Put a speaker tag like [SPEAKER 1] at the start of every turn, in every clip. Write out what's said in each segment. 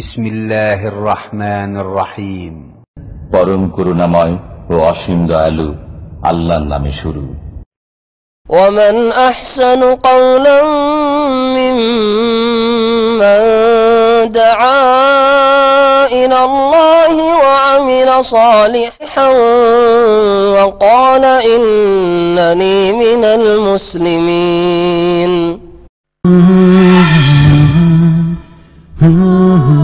[SPEAKER 1] بسم الله الرحمن الرحيم পরম করুণাময় ও অসীম দয়ালু আল্লাহর নামে শুরু ومن احسن قولا ممن دعا الى الله وعمل صالحا وقال انني من المسلمين Mm-hmm.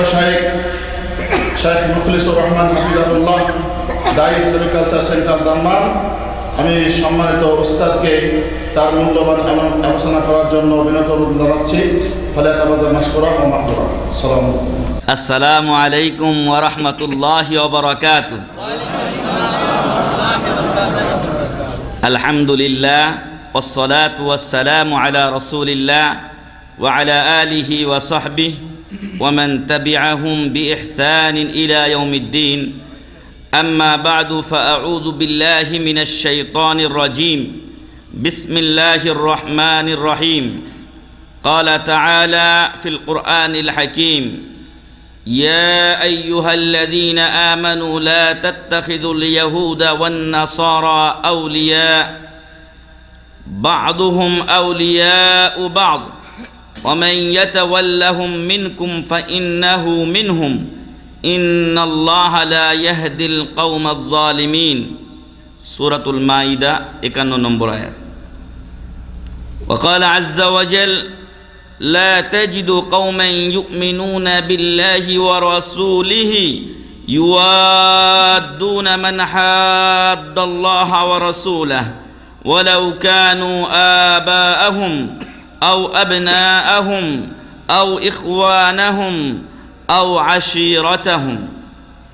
[SPEAKER 1] আমি সম্মানিত ওস্তাদকে তার মূল্যবান আলোচনা করার জন্য অভিনত জানাচ্ছি ফলে আসসালামু আলাইকুম ওরহমতুল্লাহ ওবরাকাত আলহামদুলিল্লাহ والصلاة والسلام على رسول الله وعلى آله وصحبه ومن تبعهم باحسان الى يوم الدين اما بعد فاعوذ بالله من الشيطان الرجيم بسم الله الرحمن الرحيم قال تعالى في القران الحكيم يا ايها الذين امنوا لا تتخذوا اليهود والنصارى اولياء بعضهم اولياء بعض ومن يتولهم منكم فانه منهم ان الله لا يهدي القوم الظالمين سوره المائده اکنو نمبر آیت وقال عز وجل لا تجد قوما يؤمنون بالله ورسوله يوادون من حاد الله ورسوله ولو كانوا آباءهم أو أبناءهم أو إخوانهم أو عشيرتهم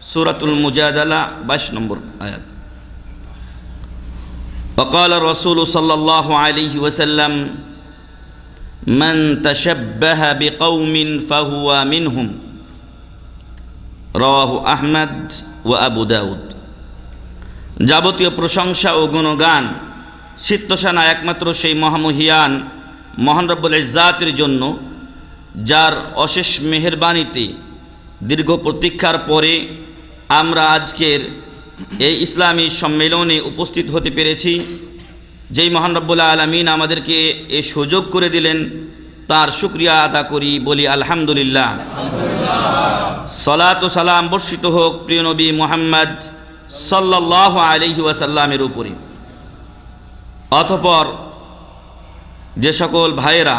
[SPEAKER 1] سورة المجادلة باش نمبر آيات وقال الرسول صلى الله عليه وسلم من تشبه بقوم فهو منهم رواه أحمد وأبو داود যাবতীয় প্রশংসা ও গুণগান চিত্তসানা একমাত্র সেই মহামহিয়ান মহান রব্বুল ইজাতের জন্য যার অশেষ মেহরবানিতে দীর্ঘ প্রতীক্ষার পরে আমরা আজকের এই ইসলামী সম্মেলনে উপস্থিত হতে পেরেছি যেই মহান রব্বুল্লা আলমিন আমাদেরকে এ সুযোগ করে দিলেন তার শুক্রিয়া আদা করি বলি আলহামদুলিল্লাহ সলাত সালাম বর্ষিত হোক প্রিয় নবী মোহাম্মদ সাল্লাহ আলহি ওয়াসাল্লামের উপরে অতপর যে সকল ভাইয়েরা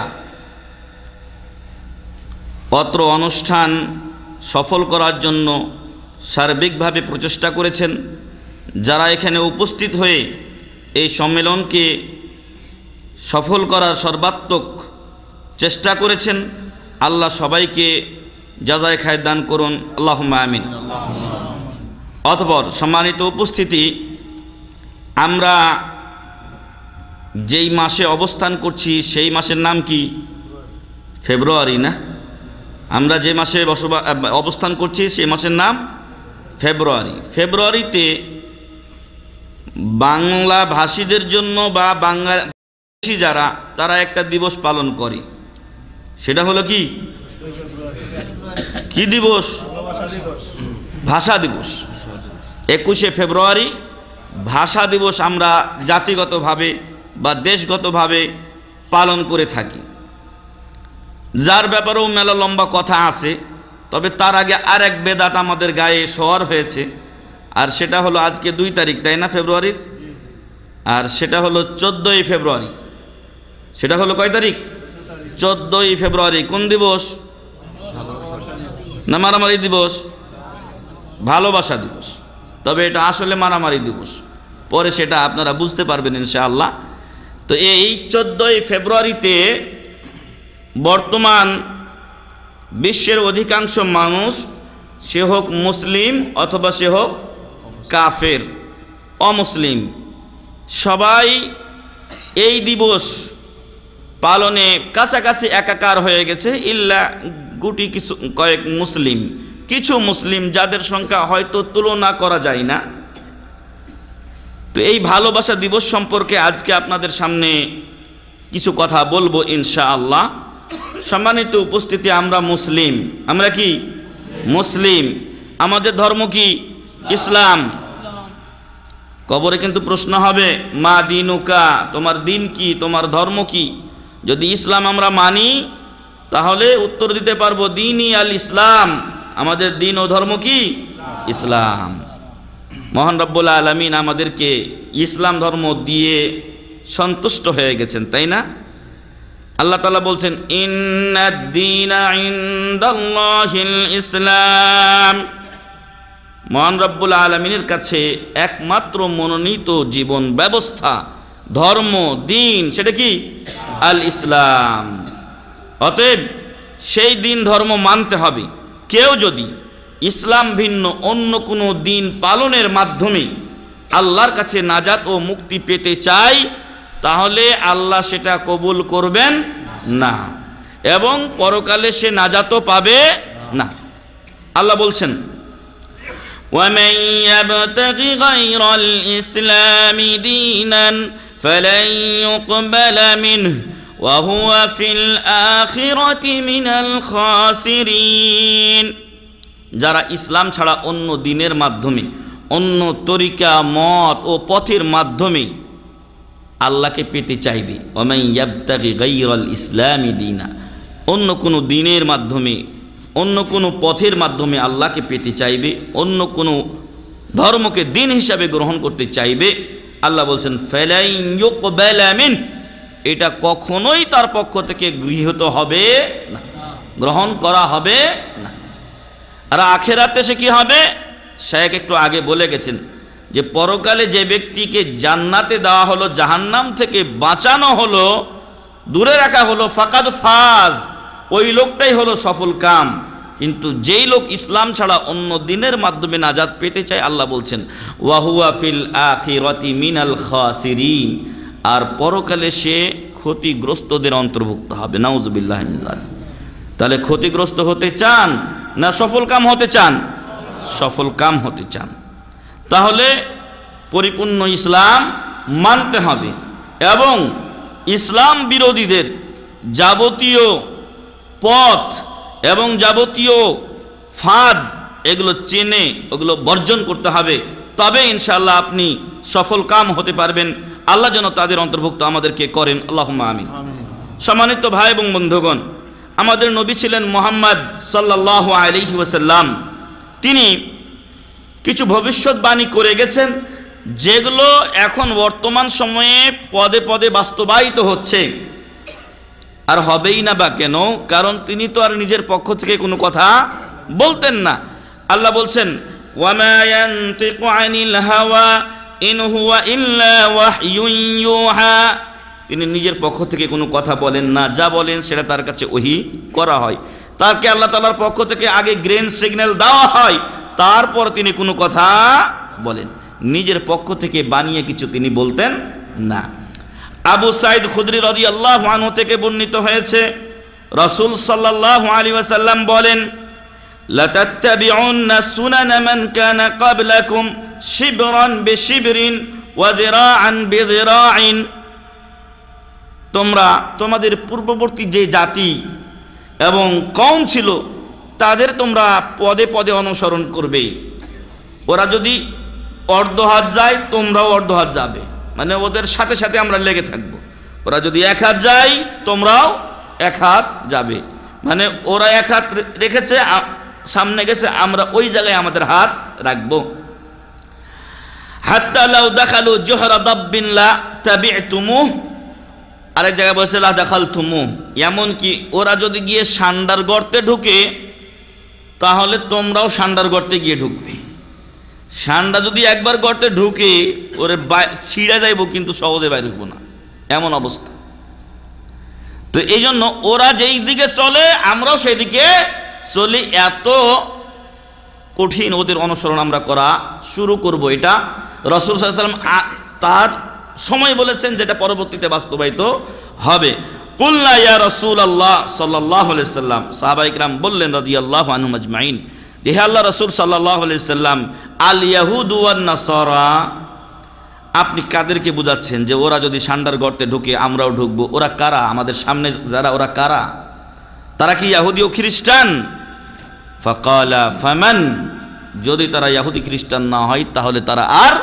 [SPEAKER 1] অত্র অনুষ্ঠান সফল করার জন্য সার্বিকভাবে প্রচেষ্টা করেছেন যারা এখানে উপস্থিত হয়ে এই সম্মেলনকে সফল করার সর্বাত্মক চেষ্টা করেছেন আল্লাহ সবাইকে যাজায় খায় দান করুন আল্লাহ আমিন অতপর সম্মানিত উপস্থিতি আমরা যেই মাসে অবস্থান করছি সেই মাসের নাম কি ফেব্রুয়ারি না আমরা যে মাসে বসবাস অবস্থান করছি সেই মাসের নাম ফেব্রুয়ারি ফেব্রুয়ারিতে বাংলা ভাষীদের জন্য বা বাংলাদেশি যারা তারা একটা দিবস পালন করে সেটা হলো কি কি দিবস ভাষা দিবস একুশে ফেব্রুয়ারি ভাষা দিবস আমরা জাতিগতভাবে বা দেশগতভাবে পালন করে থাকি যার ব্যাপারেও মেলা লম্বা কথা আছে তবে তার আগে আর এক বেদাত আমাদের গায়ে শহর হয়েছে আর সেটা হলো আজকে দুই তারিখ তাই না ফেব্রুয়ারির আর সেটা হলো চোদ্দই ফেব্রুয়ারি সেটা হলো কয় তারিখ চোদ্দই ফেব্রুয়ারি কোন দিবস না মারামারি দিবস ভালোবাসা দিবস তবে এটা আসলে মারামারি দিবস পরে সেটা আপনারা বুঝতে পারবেন ইনশাআল্লাহ তো এই চোদ্দই ফেব্রুয়ারিতে বর্তমান বিশ্বের অধিকাংশ মানুষ সে হোক মুসলিম অথবা সে হোক কাফের অমুসলিম সবাই এই দিবস পালনে কাছাকাছি একাকার হয়ে গেছে ইল্লা গুটি কিছু কয়েক মুসলিম কিছু মুসলিম যাদের সংখ্যা হয়তো তুলনা করা যায় না তো এই ভালোবাসা দিবস সম্পর্কে আজকে আপনাদের সামনে কিছু কথা বলবো ইনশা আল্লাহ সম্মানিত উপস্থিতি আমরা মুসলিম আমরা কি মুসলিম আমাদের ধর্ম কি ইসলাম কবরে কিন্তু প্রশ্ন হবে মা দিনুকা তোমার দিন কি তোমার ধর্ম কি যদি ইসলাম আমরা মানি তাহলে উত্তর দিতে পারবো দিনই আল ইসলাম আমাদের দিন ও ধর্ম কি ইসলাম মহান রব্বুল আলমিন আমাদেরকে ইসলাম ধর্ম দিয়ে সন্তুষ্ট হয়ে গেছেন তাই না আল্লাহ তালা বলছেন ইসলাম মহান রব্বুল আলমিনের কাছে একমাত্র মনোনীত জীবন ব্যবস্থা ধর্ম দিন সেটা কি আল ইসলাম অতএব সেই দিন ধর্ম মানতে হবে কেউ যদি ইসলাম ভিন্ন অন্য কোনো দিন পালনের মাধ্যমে আল্লাহর কাছে নাজাত ও মুক্তি পেতে চাই তাহলে আল্লাহ সেটা কবুল করবেন না এবং পরকালে সে নাজাতও পাবে না আল্লাহ বলছেন ومن يبتغ غير الإسلام دينا فلن যারা ইসলাম ছাড়া অন্য দিনের মাধ্যমে অন্য তরিকা মত ও পথের মাধ্যমে আল্লাহকে পেতে চাইবে ইসলামী দিনা অন্য কোনো দিনের মাধ্যমে অন্য কোনো পথের মাধ্যমে আল্লাহকে পেতে চাইবে অন্য কোনো ধর্মকে দিন হিসাবে গ্রহণ করতে চাইবে আল্লাহ বলছেন ফেলাইন এটা কখনোই তার পক্ষ থেকে গৃহীত হবে না গ্রহণ করা হবে না আর আখেরাতে সে কি হবে শেখ একটু আগে বলে গেছেন যে পরকালে যে ব্যক্তিকে জান্নাতে দেওয়া হলো জাহান্নাম থেকে বাঁচানো হলো দূরে রাখা হলো ফাকাদ ফাজ ওই লোকটাই হলো সফল কাম কিন্তু যেই লোক ইসলাম ছাড়া অন্য দিনের মাধ্যমে নাজাদ পেতে চায় আল্লাহ বলছেন ওয়াহুয়াফিল ফিল আখিরতি মিনাল খাসিরিন আর পরকালে সে ক্ষতিগ্রস্তদের অন্তর্ভুক্ত হবে নাউজবিল্লাহ তাহলে ক্ষতিগ্রস্ত হতে চান না সফল কাম হতে চান সফল কাম হতে চান তাহলে পরিপূর্ণ ইসলাম মানতে হবে এবং ইসলাম বিরোধীদের যাবতীয় পথ এবং যাবতীয় ফাঁদ এগুলো চেনে ওগুলো বর্জন করতে হবে তবে ইনশাল্লাহ আপনি সফল কাম হতে পারবেন আল্লাহ যেন তাদের অন্তর্ভুক্ত আমাদেরকে করেন আল্লাহ আমিন সম্মানিত ভাই এবং বন্ধুগণ আমাদের নবী ছিলেন মোহাম্মদ সাল্লাহ আলিহি ওসাল্লাম তিনি কিছু ভবিষ্যৎবাণী করে গেছেন যেগুলো এখন বর্তমান সময়ে পদে পদে বাস্তবায়িত হচ্ছে আর হবেই না বা কেন কারণ তিনি তো আর নিজের পক্ষ থেকে কোনো কথা বলতেন না আল্লাহ বলছেন ওয়ামায়ন্তিক আনিল হাওয়া ইন হুয়া ইল্লা ওয়াহয়ুন তিনি নিজের পক্ষ থেকে কোনো কথা বলেন না যা বলেন সেটা তার কাছে ওহি করা হয় তাকে আল্লাহ তালার পক্ষ থেকে আগে গ্রেন সিগন্যাল দেওয়া হয় তারপর তিনি কোনো কথা বলেন নিজের পক্ষ থেকে বানিয়ে কিছু তিনি বলতেন না আবু সাইদ খুদ্রি রদি আল্লাহ আনু থেকে বর্ণিত হয়েছে রসুল সাল্লাহ আলী ওয়াসাল্লাম বলেন لتتبعن سنن من كان قبلكم شبرا بشبر وذراعا بذراع তোমরা তোমাদের পূর্ববর্তী যে জাতি এবং কম ছিল তাদের তোমরা পদে পদে অনুসরণ করবে ওরা যদি অর্ধ হাত যায় তোমরাও অর্ধ হাত যাবে মানে ওদের সাথে সাথে আমরা লেগে থাকব ওরা যদি এক হাত যায় তোমরাও এক হাত যাবে মানে ওরা এক হাত রেখেছে সামনে গেছে আমরা ওই জায়গায় আমাদের হাত রাখব হাত্তালাউ দেখালো জোহরা দাব্বিনলা তাবি তুমু আরেক জায়গায় বলছে লাহ দেখাল থুমু এমনকি ওরা যদি গিয়ে সান্ডার গর্তে ঢুকে তাহলে তোমরাও সান্ডার গর্তে গিয়ে ঢুকবে সান্ডা যদি একবার গর্তে ঢুকে ওরে ছিঁড়ে যাইব কিন্তু সহজে বাইরে ঢুকবো না এমন অবস্থা তো এই জন্য ওরা যেই দিকে চলে আমরাও সেই দিকে চলি এত কঠিন ওদের অনুসরণ আমরা করা শুরু করব এটা রসুল সাল্লাম তার সময় বলেছেন যেটা পরবর্তীতে বাস্তবায়িত হবে কুল্লা ইয়া রসুল আল্লাহ সাল্লাহ সাল্লাম সাহাবাইকরাম বললেন রদি আল্লাহ আনু মজমাইন দেহে আল্লাহ রসুল সাল্লাহ সাল্লাম আল ইয়াহুদুয়ান্নাসরা আপনি কাদেরকে বুঝাচ্ছেন যে ওরা যদি সান্ডার গর্তে ঢুকে আমরাও ঢুকবো ওরা কারা আমাদের সামনে যারা ওরা কারা তারা কি ইয়াহুদি ও খ্রিস্টান ফকালা ফামান যদি তারা ইয়াহুদি খ্রিস্টান না হয় তাহলে তারা আর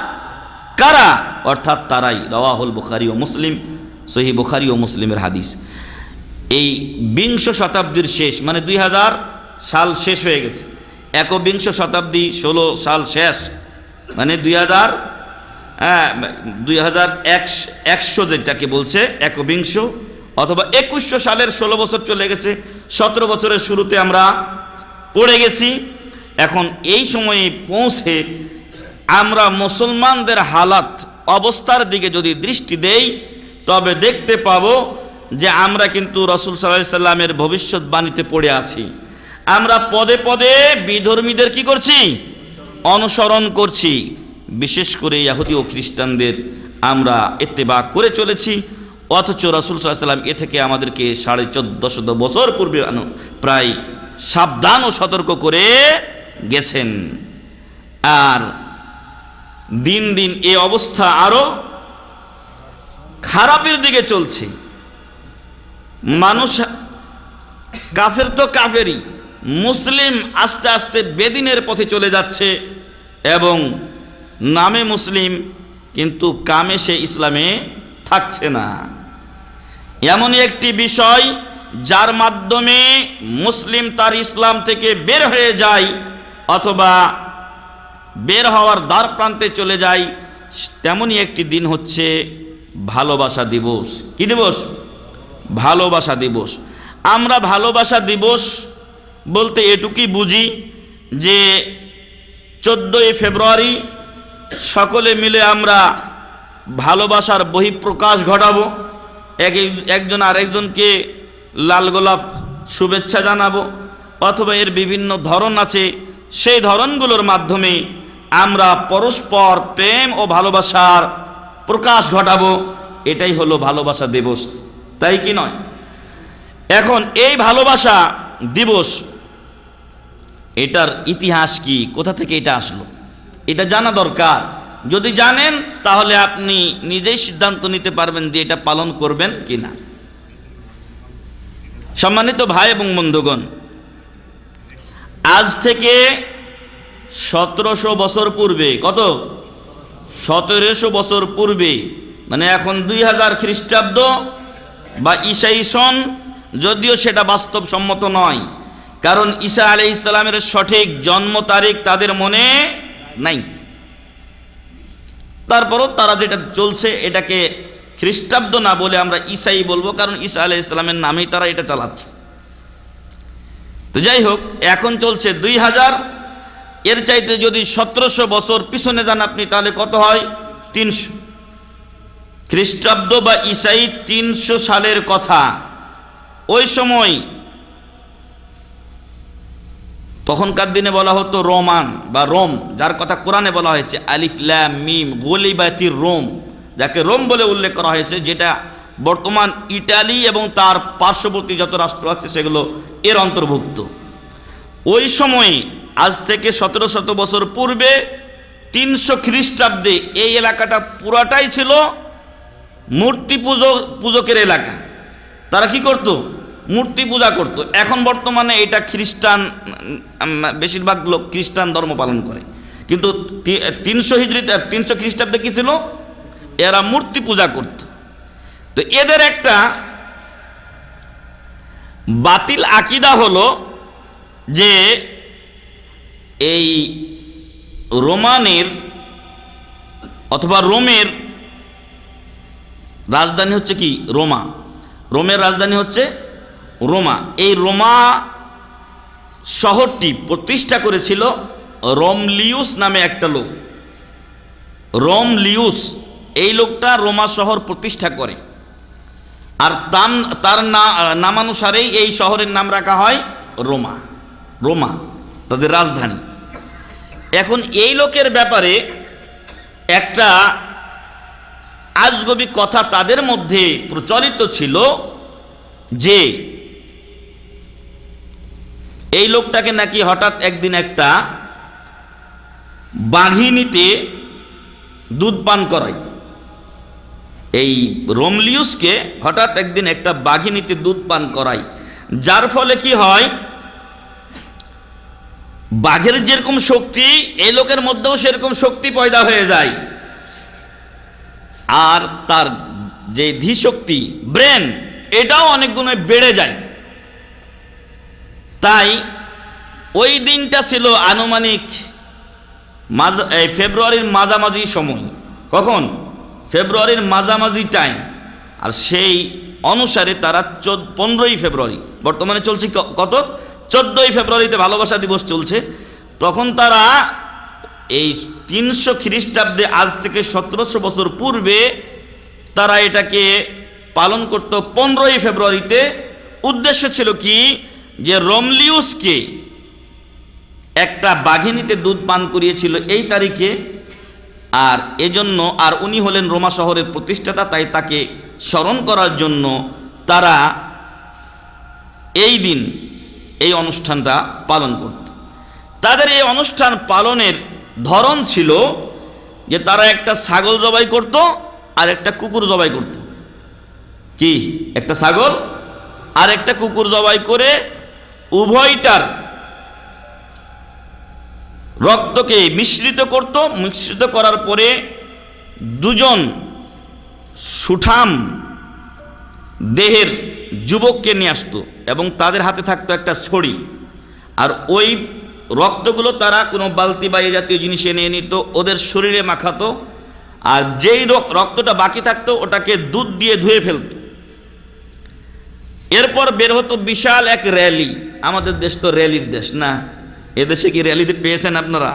[SPEAKER 1] কারা অর্থাৎ তারাই রওয়াহুল বুখারি ও মুসলিম সহি বুখারি ও মুসলিমের হাদিস এই বিংশ শতাব্দীর শেষ মানে দুই সাল শেষ হয়ে গেছে একবিংশ শতাব্দী ষোলো সাল শেষ মানে দুই হাজার হ্যাঁ দুই হাজার একশো যেটাকে বলছে একবিংশ অথবা একুশশো সালের ষোলো বছর চলে গেছে সতেরো বছরের শুরুতে আমরা পড়ে গেছি এখন এই সময়ে পৌঁছে আমরা মুসলমানদের হালাত অবস্থার দিকে যদি দৃষ্টি দেই তবে দেখতে পাব যে আমরা কিন্তু রসুল সাল্লাহ সাল্লামের ভবিষ্যৎবাণীতে পড়ে আছি আমরা পদে পদে বিধর্মীদের কি করছি অনুসরণ করছি বিশেষ করে ইয়াহুদি ও খ্রিস্টানদের আমরা বাক করে চলেছি অথচ রসুল সাল্লাম এ থেকে আমাদেরকে সাড়ে চোদ্দশত বছর পূর্বে প্রায় সাবধান ও সতর্ক করে গেছেন আর দিন দিন এ অবস্থা আরো খারাপের দিকে চলছে মানুষ কাফের তো কাফেরই মুসলিম আস্তে আস্তে বেদিনের পথে চলে যাচ্ছে এবং নামে মুসলিম কিন্তু কামে সে ইসলামে থাকছে না এমন একটি বিষয় যার মাধ্যমে মুসলিম তার ইসলাম থেকে বের হয়ে যায় অথবা বের হওয়ার দ্বার প্রান্তে চলে যাই তেমনই একটি দিন হচ্ছে ভালোবাসা দিবস কি দিবস ভালোবাসা দিবস আমরা ভালোবাসা দিবস বলতে এটুকুই বুঝি যে চোদ্দোই ফেব্রুয়ারি সকলে মিলে আমরা ভালোবাসার বহিঃপ্রকাশ ঘটাবো এক একজন আরেকজনকে লাল গোলাপ শুভেচ্ছা জানাবো অথবা এর বিভিন্ন ধরন আছে সেই ধরনগুলোর মাধ্যমে আমরা পরস্পর প্রেম ও ভালোবাসার প্রকাশ ঘটাবো এটাই হলো ভালোবাসা দিবস তাই কি নয় এখন এই ভালোবাসা দিবস এটার ইতিহাস কি কোথা থেকে এটা আসলো এটা জানা দরকার যদি জানেন তাহলে আপনি নিজেই সিদ্ধান্ত নিতে পারবেন যে এটা পালন করবেন কি না সম্মানিত ভাই এবং বন্ধুগণ আজ থেকে সতেরোশো বছর পূর্বে কত সতেরোশো বছর পূর্বে মানে এখন দুই হাজার খ্রিস্টাব্দ বা ঈসাই সন যদিও সেটা বাস্তবসম্মত নয় কারণ ঈসা আলি ইসলামের সঠিক জন্ম তারিখ তাদের মনে নাই তারপরও তারা যেটা চলছে এটাকে খ্রিস্টাব্দ না বলে আমরা ঈশাই বলবো কারণ ঈসা আলি ইসলামের নামেই তারা এটা চালাচ্ছে তো যাই হোক এখন চলছে দুই হাজার এর চাইতে যদি সতেরোশো বছর পিছনে যান আপনি তাহলে কত হয় তিনশো খ্রিস্টাব্দ বা ইসাই তিনশো সালের কথা ওই সময় তখনকার দিনে বলা হতো রোমান বা রোম যার কথা কোরআনে বলা হয়েছে ল্যা মিম গোলি গলিবাতি রোম যাকে রোম বলে উল্লেখ করা হয়েছে যেটা বর্তমান ইটালি এবং তার পার্শ্ববর্তী যত রাষ্ট্র আছে সেগুলো এর অন্তর্ভুক্ত ওই সময়ে আজ থেকে সতেরো শত বছর পূর্বে তিনশো খ্রিস্টাব্দে এই এলাকাটা পুরাটাই ছিল মূর্তি পুজো পুজকের এলাকা তারা কি করত মূর্তি পূজা করত এখন বর্তমানে এটা খ্রিস্টান বেশিরভাগ লোক খ্রিস্টান ধর্ম পালন করে কিন্তু তিনশো হিজড়িতে তিনশো খ্রিস্টাব্দে কী ছিল এরা মূর্তি পূজা করত তো এদের একটা বাতিল আকিদা হলো যে এই রোমানের অথবা রোমের রাজধানী হচ্ছে কি রোমা রোমের রাজধানী হচ্ছে রোমা এই রোমা শহরটি প্রতিষ্ঠা করেছিল রোমলিউস নামে একটা লোক রোমলিউস এই লোকটা রোমা শহর প্রতিষ্ঠা করে আর তার নামানুসারেই এই শহরের নাম রাখা হয় রোমা রোমা তাদের রাজধানী এখন এই লোকের ব্যাপারে একটা আজগবি কথা তাদের মধ্যে প্রচলিত ছিল যে এই লোকটাকে নাকি হঠাৎ একদিন একটা বাঘিনীতে দুধ পান করাই এই রোমলিউসকে হঠাৎ একদিন একটা বাঘিনীতে দুধ পান করাই যার ফলে কি হয় বাঘের যেরকম শক্তি এই লোকের মধ্যেও সেরকম শক্তি পয়দা হয়ে যায় আর তার যে শক্তি ব্রেন এটাও অনেক গুণে বেড়ে যায় তাই ওই দিনটা ছিল আনুমানিক মাঝা ফেব্রুয়ারির মাঝামাঝি সময় কখন ফেব্রুয়ারির মাঝামাঝি টাইম আর সেই অনুসারে তারা চোদ্দ পনেরোই ফেব্রুয়ারি বর্তমানে চলছে কত চোদ্দই ফেব্রুয়ারিতে ভালোবাসা দিবস চলছে তখন তারা এই তিনশো খ্রিস্টাব্দে আজ থেকে সতেরোশো বছর পূর্বে তারা এটাকে পালন করত পনেরোই ফেব্রুয়ারিতে উদ্দেশ্য ছিল কি যে রমলিউসকে একটা বাঘিনীতে দুধ পান করিয়েছিল এই তারিখে আর এজন্য আর উনি হলেন রোমা শহরের প্রতিষ্ঠাতা তাই তাকে স্মরণ করার জন্য তারা এই দিন এই অনুষ্ঠানটা পালন করত তাদের এই অনুষ্ঠান পালনের ধরন ছিল যে তারা একটা ছাগল জবাই করত আর একটা কুকুর জবাই করত কি একটা ছাগল আর একটা কুকুর জবাই করে উভয়টার রক্তকে মিশ্রিত করত মিশ্রিত করার পরে দুজন সুঠাম দেহের যুবককে নিয়ে আসতো এবং তাদের হাতে থাকতো একটা ছড়ি আর ওই রক্তগুলো তারা কোনো বালতি বা এ জাতীয় জিনিস এনে নিত ওদের শরীরে মাখাতো আর যেই রক্তটা বাকি থাকতো ওটাকে দুধ দিয়ে ধুয়ে ফেলত এরপর বের হতো বিশাল এক র্যালি আমাদের দেশ তো র্যালির দেশ না এদেশে কি র্যালিতে পেয়েছেন আপনারা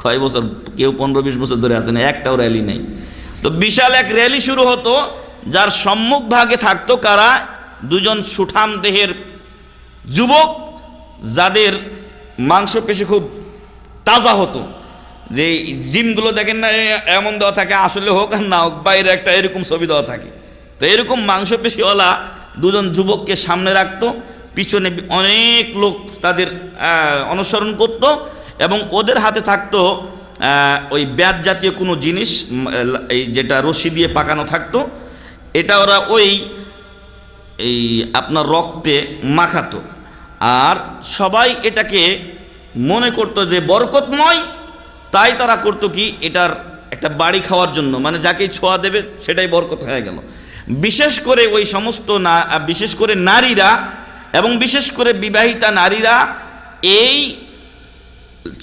[SPEAKER 1] ছয় বছর কেউ পনেরো বিশ বছর ধরে আছেন একটাও র্যালি নেই তো বিশাল এক র্যালি শুরু হতো যার সম্মুখ ভাগে থাকতো কারা দুজন সুঠাম দেহের যুবক যাদের মাংসপেশি খুব তাজা হতো যে জিমগুলো দেখেন না এমন দেওয়া থাকে আসলে হোক আর না হোক বাইরে একটা এরকম ছবি দেওয়া থাকে তো এরকম পেশিওয়ালা দুজন যুবককে সামনে রাখতো পিছনে অনেক লোক তাদের অনুসরণ করত এবং ওদের হাতে থাকতো ওই ব্যাট জাতীয় কোনো জিনিস এই যেটা রশি দিয়ে পাকানো থাকতো এটা ওরা ওই এই আপনার রক্তে মাখাতো আর সবাই এটাকে মনে করতো যে বরকতময় তাই তারা করতো কি এটার একটা বাড়ি খাওয়ার জন্য মানে যাকে ছোঁয়া দেবে সেটাই বরকত হয়ে গেল বিশেষ করে ওই সমস্ত না বিশেষ করে নারীরা এবং বিশেষ করে বিবাহিতা নারীরা এই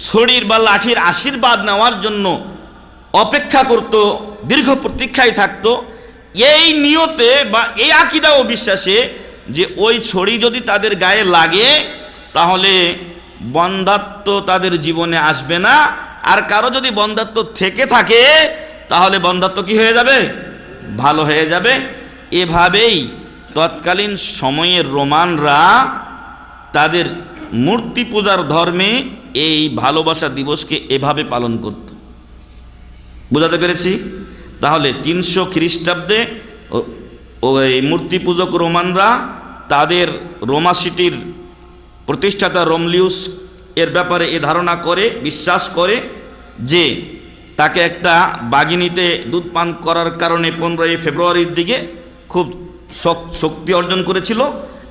[SPEAKER 1] ছড়ির বা লাঠির আশীর্বাদ নেওয়ার জন্য অপেক্ষা করত দীর্ঘ প্রতীক্ষায় থাকতো এই নিয়তে বা এই আকিদা ও বিশ্বাসে যে ওই ছড়ি যদি তাদের গায়ে লাগে তাহলে বন্ধাত্ম তাদের জীবনে আসবে না আর কারো যদি বন্ধাত্ম থেকে থাকে তাহলে বন্ধাত্ম কি হয়ে যাবে ভালো হয়ে যাবে এভাবেই তৎকালীন সময়ে রোমানরা তাদের মূর্তি পূজার ধর্মে এই ভালোবাসা দিবসকে এভাবে পালন করত বোঝাতে পেরেছি তাহলে তিনশো খ্রিস্টাব্দে ওই মূর্তি পূজক রোমানরা তাদের রোমা সিটির প্রতিষ্ঠাতা রোমলিউস এর ব্যাপারে এ ধারণা করে বিশ্বাস করে যে তাকে একটা বাগিনীতে দুধ পান করার কারণে পনেরোই ফেব্রুয়ারির দিকে খুব শক্তি অর্জন করেছিল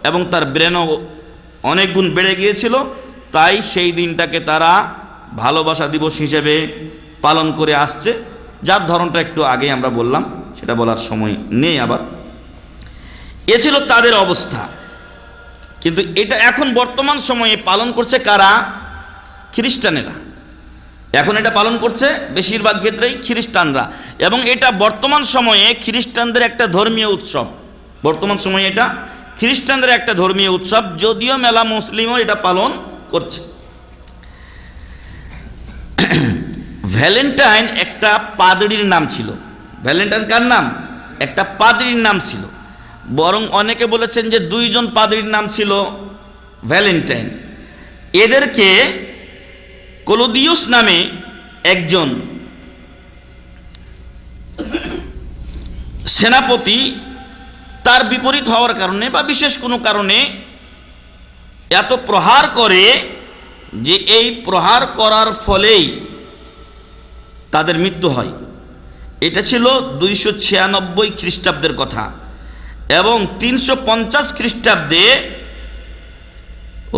[SPEAKER 1] এবং তার ব্রেনও অনেক গুণ বেড়ে গিয়েছিল তাই সেই দিনটাকে তারা ভালোবাসা দিবস হিসেবে পালন করে আসছে যার ধরনটা একটু আগে আমরা বললাম সেটা বলার সময় নেই আবার এ ছিল তাদের অবস্থা কিন্তু এটা এখন বর্তমান সময়ে পালন করছে কারা খ্রিস্টানেরা এখন এটা পালন করছে বেশিরভাগ ক্ষেত্রেই খ্রিস্টানরা এবং এটা বর্তমান সময়ে খ্রিস্টানদের একটা ধর্মীয় উৎসব বর্তমান সময়ে এটা খ্রিস্টানদের একটা ধর্মীয় উৎসব যদিও মেলা মুসলিমও এটা পালন করছে ভ্যালেন্টাইন একটা পাদড়ির নাম ছিল ভ্যালেন্টাইন কার নাম একটা পাদড়ির নাম ছিল বরং অনেকে বলেছেন যে দুইজন পাদড়ির নাম ছিল ভ্যালেন্টাইন এদেরকে কলোদিয়স নামে একজন সেনাপতি তার বিপরীত হওয়ার কারণে বা বিশেষ কোনো কারণে এত প্রহার করে যে এই প্রহার করার ফলেই তাদের মৃত্যু হয় এটা ছিল দুইশো ছিয়ানব্বই খ্রিস্টাব্দের কথা এবং তিনশো পঞ্চাশ খ্রিস্টাব্দে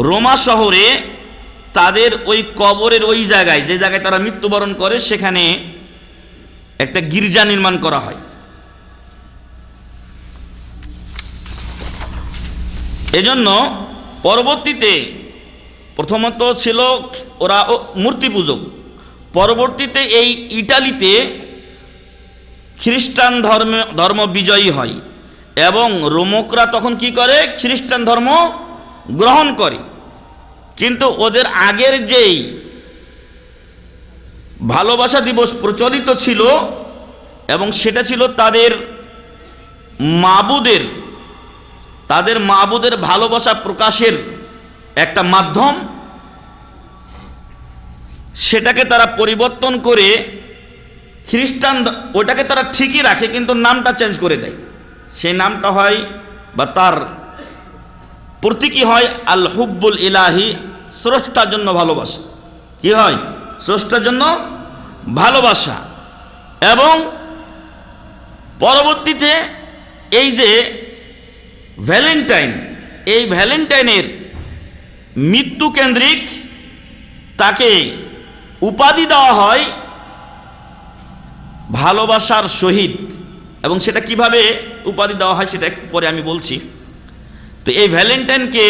[SPEAKER 1] রোমা শহরে তাদের ওই কবরের ওই জায়গায় যে জায়গায় তারা মৃত্যুবরণ করে সেখানে একটা গির্জা নির্মাণ করা হয় এজন্য পরবর্তীতে প্রথমত ছিল ওরা মূর্তি পূজক পরবর্তীতে এই ইটালিতে খ্রিস্টান ধর্ম ধর্ম বিজয়ী হয় এবং রোমকরা তখন কি করে খ্রিস্টান ধর্ম গ্রহণ করে কিন্তু ওদের আগের যেই ভালোবাসা দিবস প্রচলিত ছিল এবং সেটা ছিল তাদের মাবুদের তাদের মাবুদের ভালোবাসা প্রকাশের একটা মাধ্যম সেটাকে তারা পরিবর্তন করে খ্রিস্টান ওটাকে তারা ঠিকই রাখে কিন্তু নামটা চেঞ্জ করে দেয় সেই নামটা হয় বা তার প্রতীকী হয় আল হুব্বুল ইলাহি স্রষ্টার জন্য ভালোবাসা কি হয় স্রষ্টার জন্য ভালোবাসা এবং পরবর্তীতে এই যে ভ্যালেন্টাইন এই ভ্যালেন্টাইনের মৃত্যু কেন্দ্রিক তাকে উপাধি দেওয়া হয় ভালোবাসার শহীদ এবং সেটা কিভাবে উপাধি দেওয়া হয় সেটা একটু পরে আমি বলছি তো এই ভ্যালেন্টাইনকে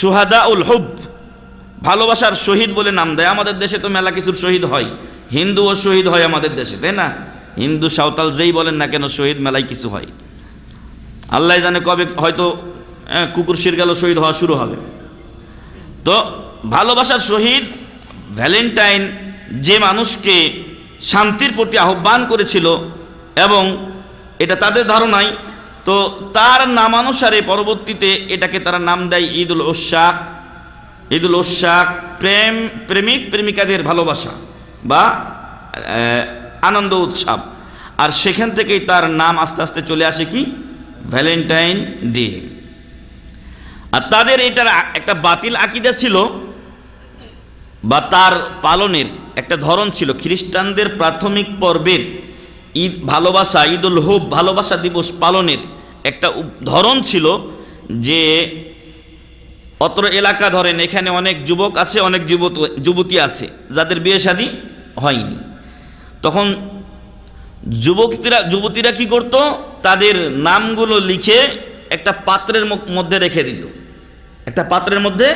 [SPEAKER 1] সুহাদা উল হুব ভালোবাসার শহীদ বলে নাম দেয় আমাদের দেশে তো মেলা কিছুর শহীদ হয় হিন্দুও শহীদ হয় আমাদের দেশে তাই না হিন্দু সাঁওতাল যেই বলেন না কেন শহীদ মেলায় কিছু হয় আল্লাহ জানে কবে হয়তো কুকুর শির গেল শহীদ হওয়া শুরু হবে তো ভালোবাসার শহীদ ভ্যালেন্টাইন যে মানুষকে শান্তির প্রতি আহ্বান করেছিল এবং এটা তাদের ধারণায় তো তার নামানুসারে পরবর্তীতে এটাকে তারা নাম দেয় ঈদুল ওশাক ঈদুল ওশাক প্রেম প্রেমিক প্রেমিকাদের ভালোবাসা বা আনন্দ উৎসব আর সেখান থেকেই তার নাম আস্তে আস্তে চলে আসে কি ভ্যালেন্টাইন ডে আর তাদের এটার একটা বাতিল আকিদা ছিল বা তার পালনের একটা ধরন ছিল খ্রিস্টানদের প্রাথমিক পর্বের ঈদ ভালোবাসা ঈদুল হুব ভালোবাসা দিবস পালনের একটা ধরন ছিল যে অত্র এলাকা ধরেন এখানে অনেক যুবক আছে অনেক যুবত যুবতী আছে যাদের বিয়ে শাদী হয়নি তখন যুবকীরা যুবতীরা কি করত তাদের নামগুলো লিখে একটা পাত্রের মধ্যে রেখে দিত একটা পাত্রের মধ্যে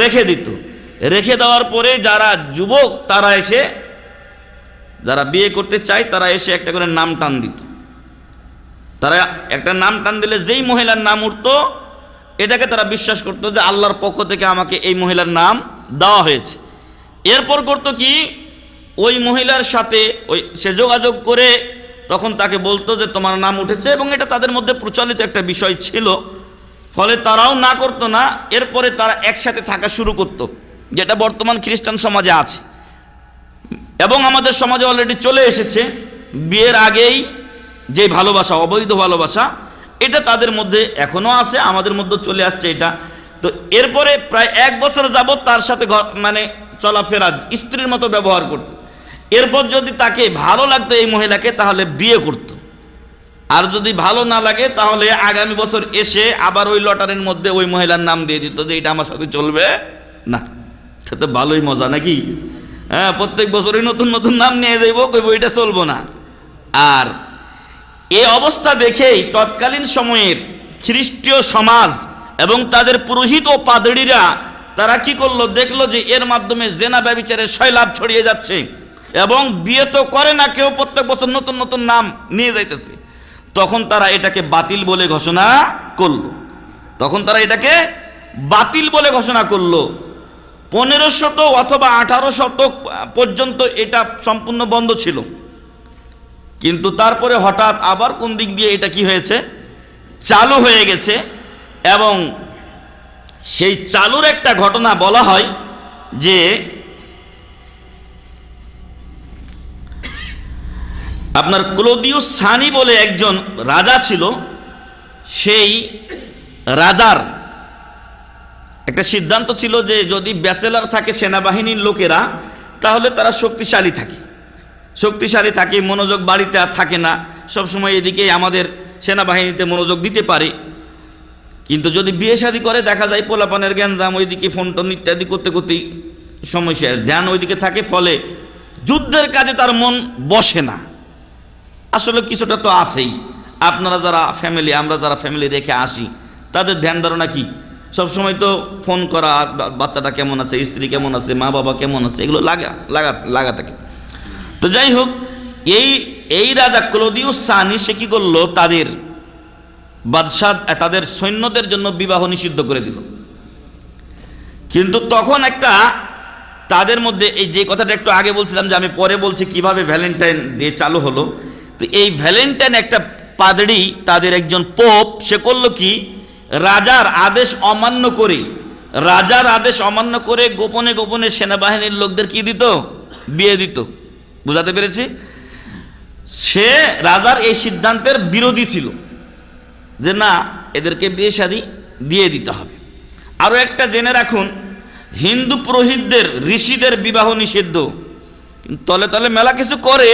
[SPEAKER 1] রেখে দিত রেখে দেওয়ার পরে যারা যুবক তারা এসে যারা বিয়ে করতে চায় তারা এসে একটা করে নাম টান দিত তারা একটা নাম টান দিলে যেই মহিলার নাম উঠত এটাকে তারা বিশ্বাস করতো যে আল্লাহর পক্ষ থেকে আমাকে এই মহিলার নাম দেওয়া হয়েছে এরপর করত কি ওই মহিলার সাথে ওই সে যোগাযোগ করে তখন তাকে বলতো যে তোমার নাম উঠেছে এবং এটা তাদের মধ্যে প্রচলিত একটা বিষয় ছিল ফলে তারাও না করতো না এরপরে তারা একসাথে থাকা শুরু করতো যেটা বর্তমান খ্রিস্টান সমাজে আছে এবং আমাদের সমাজে অলরেডি চলে এসেছে বিয়ের আগেই যে ভালোবাসা অবৈধ ভালোবাসা এটা তাদের মধ্যে এখনও আছে আমাদের মধ্যে চলে আসছে এটা তো এরপরে প্রায় এক বছর যাবৎ তার সাথে মানে চলাফেরা স্ত্রীর মতো ব্যবহার করত এরপর যদি তাকে ভালো লাগতো এই মহিলাকে তাহলে বিয়ে করত আর যদি ভালো না লাগে তাহলে আগামী বছর এসে আবার ওই লটারির মধ্যে ওই মহিলার নাম দিয়ে দিত যে এটা আমার সাথে চলবে না সে তো ভালোই মজা নাকি হ্যাঁ প্রত্যেক বছরই নতুন নতুন নাম নিয়ে যাইব কইব এটা চলবো না আর এ অবস্থা দেখেই তৎকালীন সময়ের খ্রিস্টীয় সমাজ এবং তাদের পুরোহিত ও পাদড়িরা তারা কি করলো দেখলো যে এর মাধ্যমে জেনা ব্যবিচারের শৈলাভ ছড়িয়ে যাচ্ছে এবং বিয়ে তো করে না কেউ প্রত্যেক বছর নতুন নতুন নাম নিয়ে যাইতেছে তখন তারা এটাকে বাতিল বলে ঘোষণা করলো তখন তারা এটাকে বাতিল বলে ঘোষণা করলো পনেরো শত অথবা আঠারো শতক পর্যন্ত এটা সম্পূর্ণ বন্ধ ছিল কিন্তু তারপরে হঠাৎ আবার কোন দিক দিয়ে এটা কি হয়েছে চালু হয়ে গেছে এবং সেই চালুর একটা ঘটনা বলা হয় যে আপনার ক্লোদিও সানি বলে একজন রাজা ছিল সেই রাজার একটা সিদ্ধান্ত ছিল যে যদি ব্যাচেলার থাকে সেনাবাহিনীর লোকেরা তাহলে তারা শক্তিশালী থাকে শক্তিশালী থাকে মনোযোগ বাড়িতে আর থাকে না সবসময় এদিকে আমাদের সেনাবাহিনীতে মনোযোগ দিতে পারে কিন্তু যদি বিয়ে শাদি করে দেখা যায় পোলাপানের গ্যাঞ্জাম ওইদিকে ফোন টোন ইত্যাদি করতে করতেই সমস্যা ধ্যান ওইদিকে থাকে ফলে যুদ্ধের কাজে তার মন বসে না আসলে কিছুটা তো আছেই আপনারা যারা ফ্যামিলি আমরা যারা ফ্যামিলি রেখে আসি তাদের ধ্যান ধারণা কী সবসময় তো ফোন করা বাচ্চাটা কেমন আছে স্ত্রী কেমন আছে মা বাবা কেমন আছে এগুলো লাগা লাগা লাগা থাকে তো যাই হোক এই এই রাজা ক্লোদিও সানি সে কি করলো তাদের বাদশাহ তাদের সৈন্যদের জন্য বিবাহ নিষিদ্ধ করে দিল কিন্তু তখন একটা তাদের মধ্যে এই যে কথাটা একটু আগে বলছিলাম যে আমি পরে বলছি কিভাবে ভ্যালেন্টাইন ডে চালু হলো তো এই ভ্যালেন্টাইন একটা পাদড়ি তাদের একজন পোপ সে করলো কি রাজার আদেশ অমান্য করে রাজার আদেশ অমান্য করে গোপনে গোপনে সেনাবাহিনীর লোকদের কি দিত বিয়ে দিত বুঝাতে পেরেছি সে রাজার এই সিদ্ধান্তের বিরোধী ছিল যে না এদেরকে বিয়ে সারি দিয়ে দিতে হবে আরও একটা জেনে রাখুন হিন্দু পুরোহিতদের ঋষিদের বিবাহ নিষিদ্ধ তলে তলে মেলা কিছু করে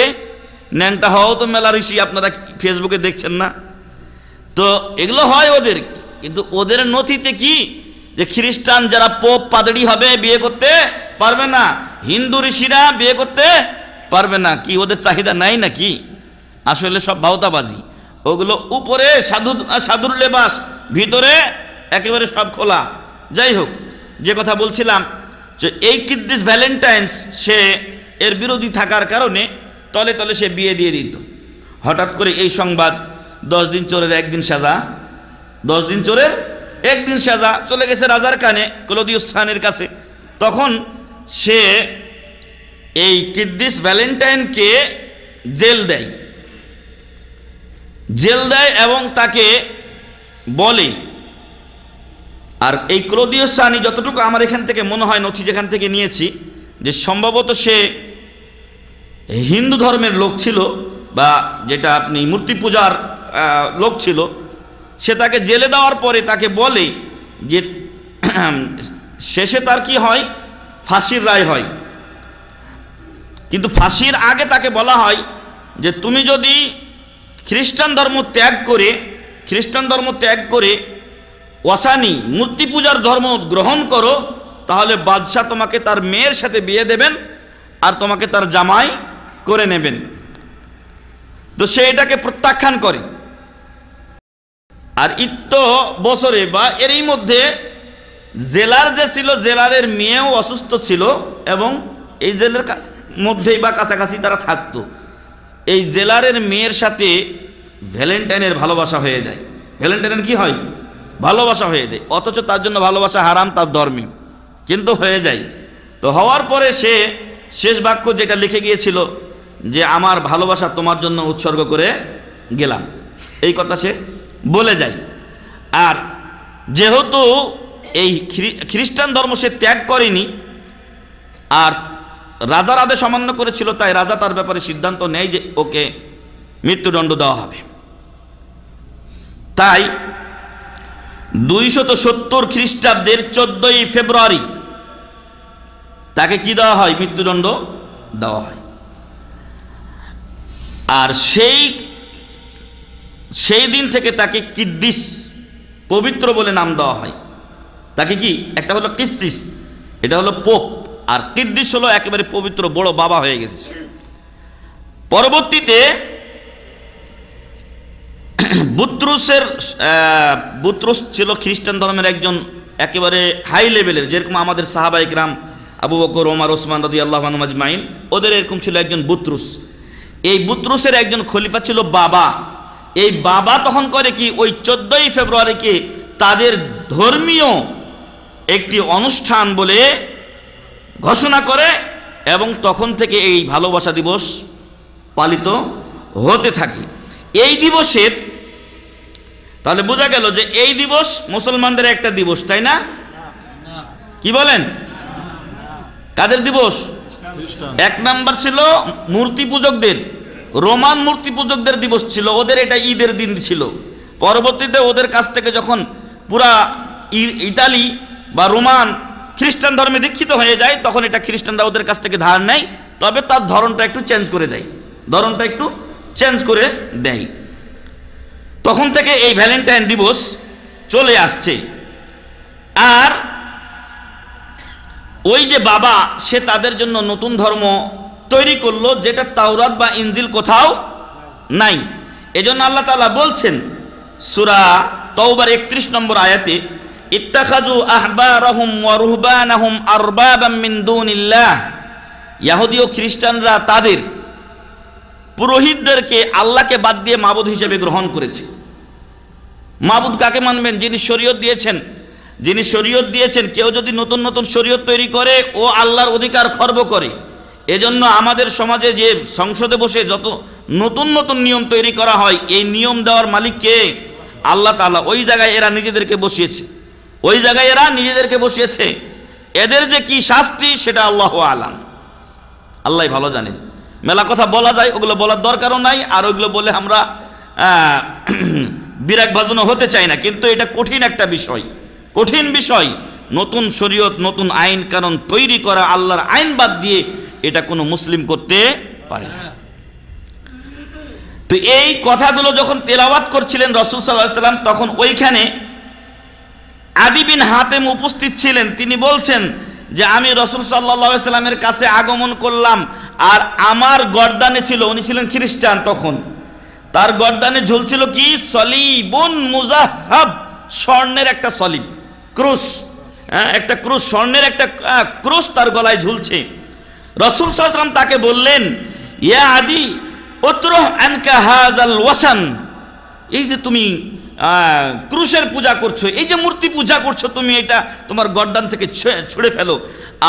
[SPEAKER 1] ন্যাংটা হওয়াও তো মেলা ঋষি আপনারা ফেসবুকে দেখছেন না তো এগুলো হয় ওদের কিন্তু ওদের নথিতে কি যে খ্রিস্টান যারা পোপ পাদড়ি হবে বিয়ে করতে পারবে না হিন্দু ঋষিরা বিয়ে করতে পারবে না কি ওদের চাহিদা নাই নাকি আসলে সব ভাওতাবাজি ওগুলো উপরে সাধু সাধুর লেবাস ভিতরে একেবারে সব খোলা যাই হোক যে কথা বলছিলাম যে এই কিডিস ভ্যালেন্টাইন্স সে এর বিরোধী থাকার কারণে তলে তলে সে বিয়ে দিয়ে দিত হঠাৎ করে এই সংবাদ দশ দিন চোরের একদিন সাজা দশ দিন চোরের একদিন সাজা চলে গেছে রাজার কানে কলদিউসানের কাছে তখন সে এই কিদ্দিস ভ্যালেন্টাইনকে জেল দেয় জেল দেয় এবং তাকে বলে আর এই ক্লোদীয় সানি যতটুকু আমার এখান থেকে মনে হয় নথি যেখান থেকে নিয়েছি যে সম্ভবত সে হিন্দু ধর্মের লোক ছিল বা যেটা আপনি মূর্তি পূজার লোক ছিল সে তাকে জেলে দেওয়ার পরে তাকে বলে যে শেষে তার কি হয় ফাঁসির রায় হয় কিন্তু ফাঁসির আগে তাকে বলা হয় যে তুমি যদি খ্রিস্টান ধর্ম ত্যাগ করে খ্রিস্টান ধর্ম ত্যাগ করে ওয়াসানি মূর্তি পূজার ধর্ম গ্রহণ করো তাহলে বাদশাহ তোমাকে তার মেয়ের সাথে বিয়ে দেবেন আর তোমাকে তার জামাই করে নেবেন তো সে এটাকে প্রত্যাখ্যান করে আর ইত্য বছরে বা এরই মধ্যে জেলার যে ছিল জেলারের মেয়েও অসুস্থ ছিল এবং এই জেলের মধ্যেই বা কাছাকাছি তারা থাকতো এই জেলারের মেয়ের সাথে ভ্যালেন্টাইনের ভালোবাসা হয়ে যায় ভ্যালেন্টাইনের কি হয় ভালোবাসা হয়ে যায় অথচ তার জন্য ভালোবাসা হারাম তার ধর্মী কিন্তু হয়ে যায় তো হওয়ার পরে সে শেষ বাক্য যেটা লিখে গিয়েছিল যে আমার ভালোবাসা তোমার জন্য উৎসর্গ করে গেলাম এই কথা সে বলে যাই আর যেহেতু এই খ্রিস্টান ধর্ম সে ত্যাগ করেনি আর রাজার আদেশ অমান্য করেছিল তাই রাজা তার ব্যাপারে সিদ্ধান্ত নেয় যে ওকে মৃত্যুদণ্ড দেওয়া হবে তাই দুইশত সত্তর খ্রিস্টাব্দের চোদ্দই ফেব্রুয়ারি তাকে কি দেওয়া হয় মৃত্যুদণ্ড দেওয়া হয় আর সেই সেই দিন থেকে তাকে কিদ্দিস পবিত্র বলে নাম দেওয়া হয় তাকে কি একটা হলো কিসিস এটা হলো পোপ আর কিদ্দিস হলো একেবারে পবিত্র বড় বাবা হয়ে গেছে পরবর্তীতে বুত্রুসের বুত্রুস ছিল খ্রিস্টান ধর্মের একজন একেবারে হাই লেভেলের যেরকম আমাদের সাহাবা ইকরাম আবু বকর ওমার ওসমান রদি আল্লাহ মাইন ওদের এরকম ছিল একজন বুত্রুস এই বুত্রুসের একজন খলিফা ছিল বাবা এই বাবা তখন করে কি ওই চোদ্দই ফেব্রুয়ারিকে তাদের ধর্মীয় একটি অনুষ্ঠান বলে ঘোষণা করে এবং তখন থেকে এই ভালোবাসা দিবস পালিত হতে থাকে এই দিবসের তাহলে বোঝা গেল যে এই দিবস মুসলমানদের একটা দিবস তাই না কি বলেন কাদের দিবস এক নাম্বার ছিল মূর্তি পূজকদের রোমান মূর্তি পূজকদের দিবস ছিল ওদের এটা ঈদের দিন ছিল পরবর্তীতে ওদের কাছ থেকে যখন পুরা ইতালি বা রোমান খ্রিস্টান ধর্মে দীক্ষিত হয়ে যায় তখন এটা খ্রিস্টানরা ওদের কাছ থেকে ধার নেয় তবে তার ধরনটা একটু চেঞ্জ করে দেয় ধরনটা একটু চেঞ্জ করে দেয় তখন থেকে এই ভ্যালেন্টাইন দিবস চলে আসছে আর ওই যে বাবা সে তাদের জন্য নতুন ধর্ম তৈরি করলো যেটা তাওরাত বা ইঞ্জিল কোথাও নাই এজন্য আল্লাহ তালা বলছেন সুরা তৌবার একত্রিশ নম্বর আয়াতে ইত্তাখাজু আহবারহুম ওয়া রুহবানাহুম আরবাবাম মিন দুনিল্লাহ ইহুদি ও খ্রিস্টানরা তাদের পুরোহিতদেরকে আল্লাহকে বাদ দিয়ে মাবুদ হিসেবে গ্রহণ করেছে মাবুদ কাকে মানবেন যিনি শরীয়ত দিয়েছেন যিনি শরীয়ত দিয়েছেন কেউ যদি নতুন নতুন শরীয়ত তৈরি করে ও আল্লাহর অধিকার খর্ব করে এজন্য আমাদের সমাজে যে সংসদে বসে যত নতুন নতুন নিয়ম তৈরি করা হয় এই নিয়ম দেওয়ার মালিককে আল্লাহ তালা ওই জায়গায় এরা নিজেদেরকে বসিয়েছে ওই জায়গায় এরা নিজেদেরকে বসিয়েছে এদের যে কি শাস্তি সেটা আল্লাহ আলাম আল্লাহ ভালো জানেন মেলা কথা বলা যায় ওগুলো বলার দরকারও নাই আর ওইগুলো বলে আমরা বিরাট ভাজনও হতে চাই না কিন্তু এটা কঠিন একটা বিষয় কঠিন বিষয় নতুন শরীয়ত নতুন আইন কারণ তৈরি করা আল্লাহর আইন বাদ দিয়ে এটা কোনো মুসলিম করতে পারে না তো এই কথাগুলো যখন তেলাওয়াত করছিলেন রসুল সাল্লাহ সাল্লাম তখন ওইখানে আদিবিন হাতেম উপস্থিত ছিলেন তিনি বলছেন যে আমি রসুল সাল্লাহামের কাছে আগমন করলাম আর আমার গর্দানে ছিল উনি ছিলেন খ্রিস্টান তখন তার গর্দানে ঝুলছিল কি সলিবন মুজাহাব স্বর্ণের একটা সলিব ক্রুশ হ্যাঁ, একটা ক্রুশ স্বর্ণের একটা ক্রুশ তার গলায় ঝুলছে রসুল সাল্লাম তাকে বললেন ইয়া আদি ওত্রহ আনকা হাজাল ওয়াসান এই যে তুমি ক্রুশের পূজা করছো এই যে মূর্তি পূজা করছো তুমি এটা তোমার গড্ডান থেকে ছুঁড়ে ফেলো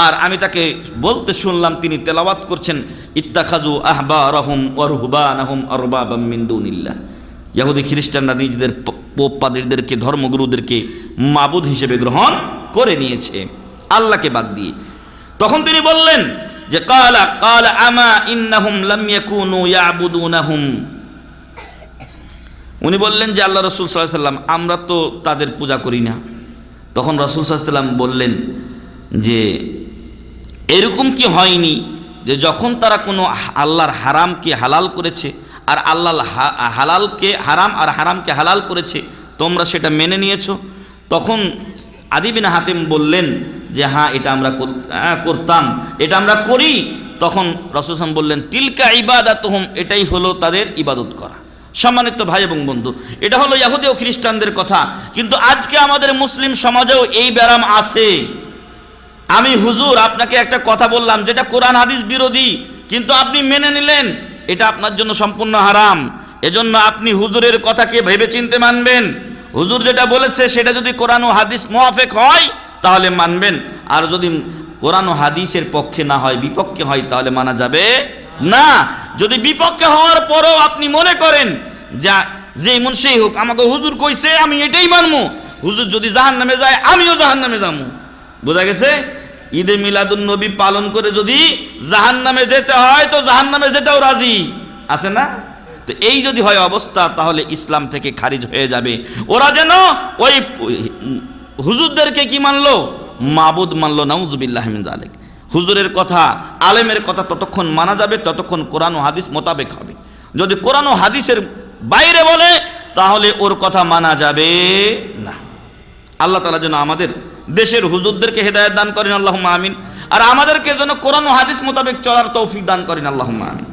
[SPEAKER 1] আর আমি তাকে বলতে শুনলাম তিনি তেলাওয়াত করছেন ইত্তাখাজু আহবা রহম অরহুবান আহম অরবা বামিন্দুনিল্লা ইয়াহুদি খ্রিস্টানরা নিজেদের পোপ পাদিরদেরকে ধর্মগুরুদেরকে মাবুদ হিসেবে গ্রহণ করে নিয়েছে আল্লাহকে বাদ দিয়ে তখন তিনি বললেন যে কালা কাল আমা ইন্নাহুম লামিয়াকুনু ইয়াবুদুনাহুম উনি বললেন যে আল্লাহ রসুল সাল্লাহ সাল্লাম আমরা তো তাদের পূজা করি না তখন রসুল সাল্লাম বললেন যে এরকম কি হয়নি যে যখন তারা কোনো আল্লাহর হারামকে হালাল করেছে আর আল্লাহ হালালকে হারাম আর হারামকে হালাল করেছে তোমরা সেটা মেনে নিয়েছো তখন আদিবিন হাতিম বললেন যে হ্যাঁ এটা আমরা হ্যাঁ, করতাম এটা আমরা করি তখন রসুসাম বললেন তিলকা ইবাদাত হোম এটাই হলো তাদের ইবাদত করা সম্মানিত ভাই এবং বন্ধু এটা হলো ইহুদি ও খ্রিস্টানদের কথা কিন্তু আজকে আমাদের মুসলিম সমাজেও এই ব্যারাম আছে আমি হুজুর আপনাকে একটা কথা বললাম যেটা কোরআন হাদিস বিরোধী কিন্তু আপনি মেনে নিলেন এটা আপনার জন্য সম্পূর্ণ হারাম এজন্য আপনি হুজুরের কথাকে ভেবে চিনতে মানবেন হুজুর যেটা বলেছে সেটা যদি কোরআন ও হাদিস মোয়াফেক হয় তাহলে মানবেন আর যদি কোরআন ও হাদিসের পক্ষে না হয় বিপক্ষে হয় তাহলে মানা যাবে না যদি বিপক্ষে হওয়ার পরও আপনি মনে করেন যা যে মুনসেই হোক আমাকে হুজুর কইছে আমি এটাই মানবো হুজুর যদি জাহান নামে যায় আমিও জাহান নামে যাবো বোঝা গেছে ঈদে মিলাদুল নবী পালন করে যদি জাহান নামে যেতে হয় তো জাহান নামে যেতেও রাজি আছে না তো এই যদি হয় অবস্থা তাহলে ইসলাম থেকে খারিজ হয়ে যাবে ওরা যেন ওই হুজুরদেরকে কি মানলো মাবুদ মানলো নাউজবিল্লাহমিন জালেক হুজুরের কথা আলেমের কথা ততক্ষণ মানা যাবে ততক্ষণ কোরআন ও হাদিস মোতাবেক হবে যদি কোরআন ও হাদিসের বাইরে বলে তাহলে ওর কথা মানা যাবে না আল্লাহ তালা যেন আমাদের দেশের হুজুরদেরকে হেদায়ত দান করেন আল্লাহ আমিন আর আমাদেরকে যেন কোরআন ও হাদিস মোতাবেক চলার তৌফিক দান করেন আল্লাহ আমিন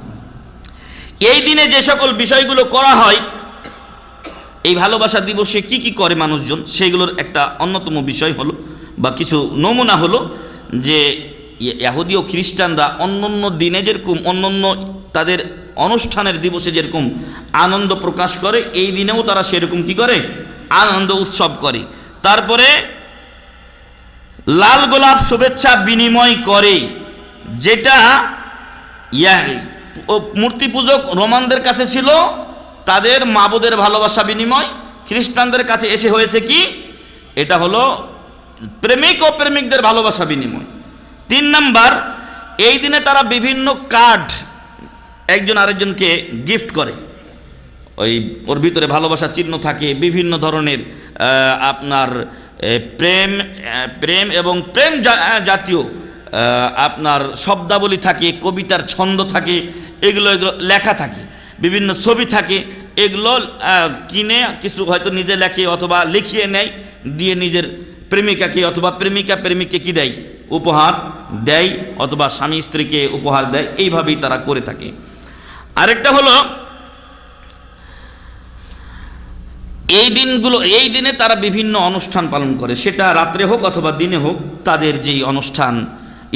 [SPEAKER 1] এই দিনে যে সকল বিষয়গুলো করা হয় এই ভালোবাসা দিবসে কি কি করে মানুষজন সেগুলোর একটা অন্যতম বিষয় হলো বা কিছু নমুনা হলো যে ইহুদিও ও খ্রিস্টানরা অন্য দিনে যেরকম অন্য অন্য তাদের অনুষ্ঠানের দিবসে যেরকম আনন্দ প্রকাশ করে এই দিনেও তারা সেরকম কি করে আনন্দ উৎসব করে তারপরে লাল গোলাপ শুভেচ্ছা বিনিময় করে যেটা ইয়া মূর্তি পূজক রোমানদের কাছে ছিল তাদের মাবুদের ভালোবাসা বিনিময় খ্রিস্টানদের কাছে এসে হয়েছে কি এটা হলো প্রেমিক ও প্রেমিকদের ভালোবাসা বিনিময় তিন নাম্বার এই দিনে তারা বিভিন্ন কার্ড একজন আরেকজনকে গিফট করে ওই ওর ভিতরে ভালোবাসা চিহ্ন থাকে বিভিন্ন ধরনের আপনার প্রেম প্রেম এবং প্রেম জাতীয় আপনার শব্দাবলী থাকে কবিতার ছন্দ থাকে এগুলো এগুলো লেখা থাকে বিভিন্ন ছবি থাকে এগুলো কিনে কিছু হয়তো নিজে লেখে অথবা লিখিয়ে নেয় দিয়ে নিজের প্রেমিকাকে অথবা প্রেমিকা প্রেমিককে কি দেয় উপহার দেয় অথবা স্বামী স্ত্রীকে উপহার দেয় এইভাবেই তারা করে থাকে আরেকটা হলো এই দিনগুলো এই দিনে তারা বিভিন্ন অনুষ্ঠান পালন করে সেটা রাত্রে হোক অথবা দিনে হোক তাদের যেই অনুষ্ঠান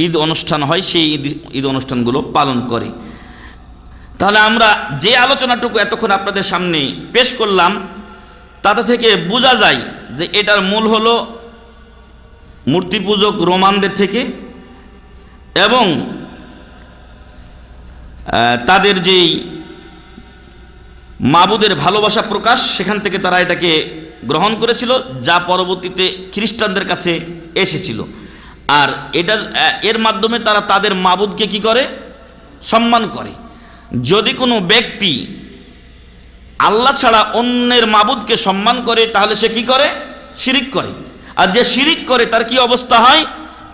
[SPEAKER 1] ঈদ অনুষ্ঠান হয় সেই ঈদ ঈদ অনুষ্ঠানগুলো পালন করে তাহলে আমরা যে আলোচনাটুকু এতক্ষণ আপনাদের সামনে পেশ করলাম তাতে থেকে বোঝা যায় যে এটার মূল হল মূর্তি পূজক রোমানদের থেকে এবং তাদের যেই মাবুদের ভালোবাসা প্রকাশ সেখান থেকে তারা এটাকে গ্রহণ করেছিল যা পরবর্তীতে খ্রিস্টানদের কাছে এসেছিল আর এটা এর মাধ্যমে তারা তাদের মাবুদকে কি করে সম্মান করে যদি কোনো ব্যক্তি আল্লাহ ছাড়া অন্যের মাবুদকে সম্মান করে তাহলে সে কি করে শিরিক করে আর যে শিরিক করে তার কি অবস্থা হয়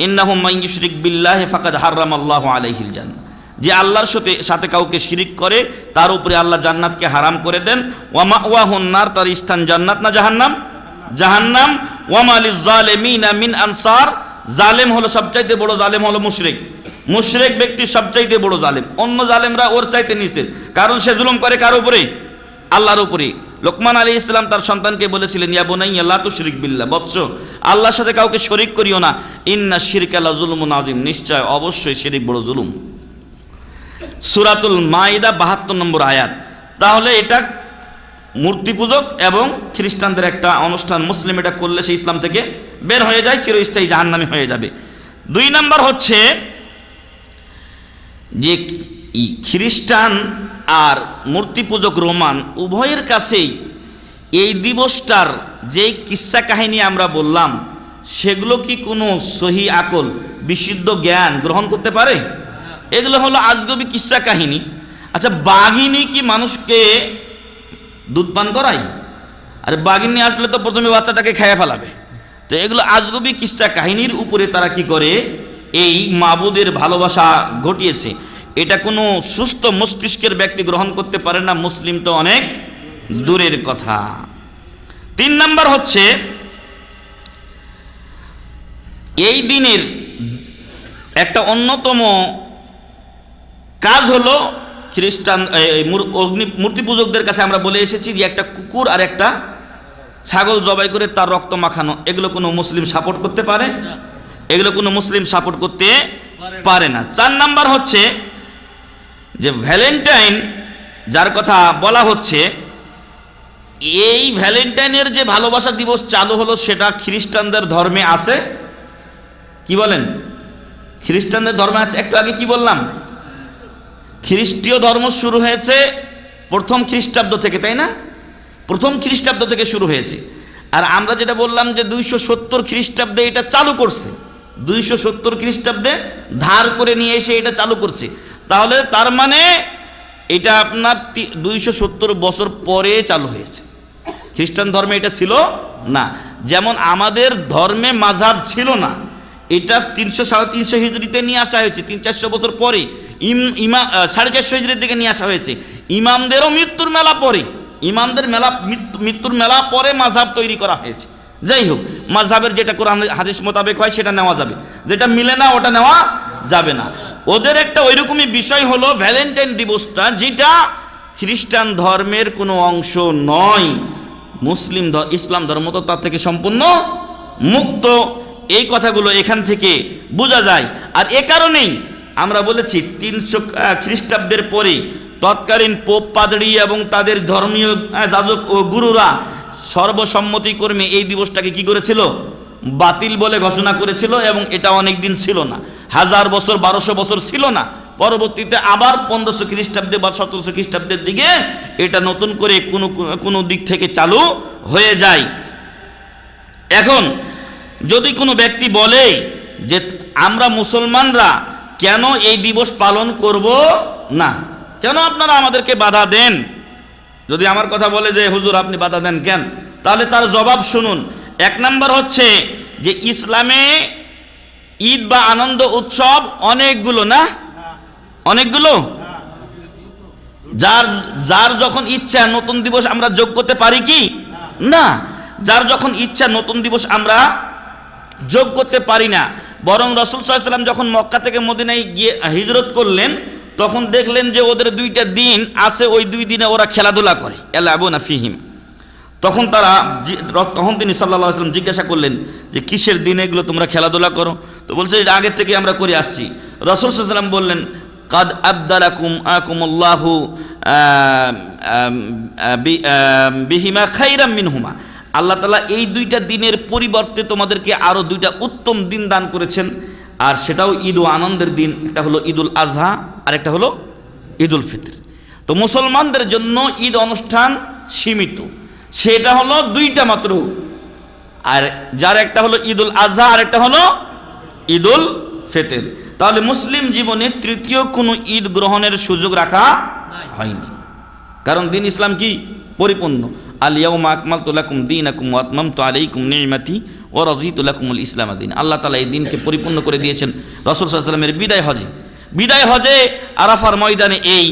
[SPEAKER 1] ইন্নাহু মাইঙ্গি শিরিক বিল্লাহে ফাকাদ হাররাম আল্লাহ আলাইহিল জান্নাত যে আল্লাহর সাথে সাথে কাউকে শিরিক করে তার উপরে আল্লাহ জান্নাতকে হারাম করে দেন ওয়ামা হন্নার তার স্থান জান্নাত না জাহান্নাম জাহান্নাম আলি জালে মিন আনসার জালেম হলো সবচাইতে বড় জালেম হলো মুশরেক মুশরেক ব্যক্তি সবচাইতে বড় জালেম অন্য জালেমরা ওর চাইতে নিচের কারণ সে জুলুম করে কার উপরে আল্লাহর উপরে লোকমান আলী ইসলাম তার সন্তানকে বলেছিলেন ইয়া বোনাই আল্লাহ তো শরিক বিল্লা বৎস আল্লাহর সাথে কাউকে শরিক করিও না ইন্না শিরক আল্লাহ জুলুম নাজিম নিশ্চয় অবশ্যই শিরিক বড় জুলুম সুরাতুল মাইদা বাহাত্তর নম্বর আয়াত তাহলে এটা মূর্তি পূজক এবং খ্রিস্টানদের একটা অনুষ্ঠান মুসলিম এটা করলে সে ইসলাম থেকে বের হয়ে যায় চিরস্থায়ী জাহান্নামি হয়ে যাবে দুই নাম্বার হচ্ছে যে খ্রিস্টান আর মূর্তি পূজক রোমান উভয়ের কাছেই এই দিবসটার যেই কিসা কাহিনী আমরা বললাম সেগুলো কি কোনো সহি আকল বিশুদ্ধ জ্ঞান গ্রহণ করতে পারে এগুলো হলো আজগবি কিসা কাহিনী আচ্ছা বাঘিনী কি মানুষকে দুধ পান করাই আর নিয়ে আসলে তো প্রথমে বাচ্চাটাকে খেয়ে ফেলাবে তো এগুলো আজগবি কিসা কাহিনীর উপরে তারা কি করে এই মাবুদের ভালোবাসা ঘটিয়েছে এটা কোনো সুস্থ মস্তিষ্কের ব্যক্তি গ্রহণ করতে পারে না মুসলিম তো অনেক দূরের কথা তিন নাম্বার হচ্ছে এই দিনের একটা অন্যতম কাজ হলো খ্রিস্টান অগ্নি মূর্তি পূজকদের কাছে আমরা বলে এসেছি যে একটা কুকুর আর একটা ছাগল জবাই করে তার রক্ত মাখানো এগুলো কোনো মুসলিম সাপোর্ট করতে পারে এগুলো কোনো মুসলিম সাপোর্ট করতে পারে না চার নাম্বার হচ্ছে যে ভ্যালেন্টাইন যার কথা বলা হচ্ছে এই ভ্যালেন্টাইনের যে ভালোবাসা দিবস চালু হলো সেটা খ্রিস্টানদের ধর্মে আছে কি বলেন খ্রিস্টানদের ধর্মে আছে একটু আগে কি বললাম খ্রিস্টীয় ধর্ম শুরু হয়েছে প্রথম খ্রিস্টাব্দ থেকে তাই না প্রথম খ্রিস্টাব্দ থেকে শুরু হয়েছে আর আমরা যেটা বললাম যে দুইশো সত্তর খ্রিস্টাব্দে এটা চালু করছে দুইশো সত্তর খ্রিস্টাব্দে ধার করে নিয়ে এসে এটা চালু করছে তাহলে তার মানে এটা আপনার দুইশো সত্তর বছর পরে চালু হয়েছে খ্রিস্টান ধর্মে এটা ছিল না যেমন আমাদের ধর্মে মাঝাব ছিল না এটা তিনশো সাড়ে তিনশো হিজড়িতে নিয়ে আসা হয়েছে তিন চারশো বছর পরে ইম ইমা সাড়ে চারশো হিজড়ির দিকে নিয়ে আসা হয়েছে ইমামদেরও মৃত্যুর মেলা পরে ইমামদের মেলা মৃত্যুর মেলা পরে মাঝাব তৈরি করা হয়েছে যাই হোক মাঝাবের যেটা কোরআন হাদিস মোতাবেক হয় সেটা নেওয়া যাবে যেটা মিলে না ওটা নেওয়া যাবে না ওদের একটা ওইরকমই বিষয় হলো ভ্যালেন্টাইন দিবসটা যেটা খ্রিস্টান ধর্মের কোনো অংশ নয় মুসলিম ইসলাম ধর্ম তো তার থেকে সম্পূর্ণ মুক্ত এই কথাগুলো এখান থেকে বোঝা যায় আর এ কারণেই আমরা বলেছি তিনশো খ্রিস্টাব্দের পরে তৎকালীন পোপ পাদড়ি এবং তাদের ধর্মীয় যাজক ও গুরুরা সর্বসম্মতিকর্মে এই দিবসটাকে কি করেছিল বাতিল বলে ঘোষণা করেছিল এবং এটা অনেক দিন ছিল না হাজার বছর বারোশো বছর ছিল না পরবর্তীতে আবার পনেরোশো খ্রিস্টাব্দে বা সতেরোশো খ্রিস্টাব্দের দিকে এটা নতুন করে কোনো কোনো দিক থেকে চালু হয়ে যায় এখন যদি কোনো ব্যক্তি বলে যে আমরা মুসলমানরা কেন এই দিবস পালন করব না কেন আপনারা আমাদেরকে বাধা দেন যদি আমার কথা বলে যে হুজুর আপনি বাধা দেন কেন তাহলে তার জবাব শুনুন এক নাম্বার হচ্ছে যে ইসলামে ঈদ বা আনন্দ উৎসব অনেকগুলো না অনেকগুলো যার যার যখন ইচ্ছা নতুন দিবস আমরা যোগ করতে পারি কি না যার যখন ইচ্ছা নতুন দিবস আমরা যোগ করতে পারি না বরং রসুল সাল্লাম যখন মক্কা থেকে মদিনায় গিয়ে হিজরত করলেন তখন দেখলেন যে ওদের দুইটা দিন আছে ওই দুই দিনে ওরা খেলাধুলা করে না ফিহিম তখন তারা তখন তিনি সাল্লা সাল্লাম জিজ্ঞাসা করলেন যে কিসের দিন এগুলো তোমরা খেলাধুলা করো তো বলছে এটা আগের থেকে আমরা করে আসছি রসুল সাল্লাম বললেন কাদ আবদালাকুম আকুমুল্লাহু বিহিমা খাইরাম মিনহুমা আল্লাহ তালা এই দুইটা দিনের পরিবর্তে তোমাদেরকে আরও দুইটা উত্তম দিন দান করেছেন আর সেটাও ঈদ ও আনন্দের দিন একটা হলো ঈদুল আজহা আর একটা হলো ঈদুল ফিতর তো মুসলমানদের জন্য ঈদ অনুষ্ঠান সীমিত সেটা হলো দুইটা মাত্র আর যার একটা হলো ঈদুল আজহা আর একটা হলো ঈদুল ফেতের তাহলে মুসলিম জীবনে তৃতীয় কোনো ঈদ গ্রহণের সুযোগ রাখা হয়নি কারণ দিন ইসলাম কি পরিপূর্ণ আলিয়াউমা আকমাল তোলাকুম দিন আকুম ওয়াতমাম তো আলাইকুম নিমাতি ও রাজি তোলাকুমুল ইসলাম দিন আল্লাহ তালা এই দিনকে পরিপূর্ণ করে দিয়েছেন রসুল সাল্লামের বিদায় হজে বিদায় হজে আরাফার ময়দানে এই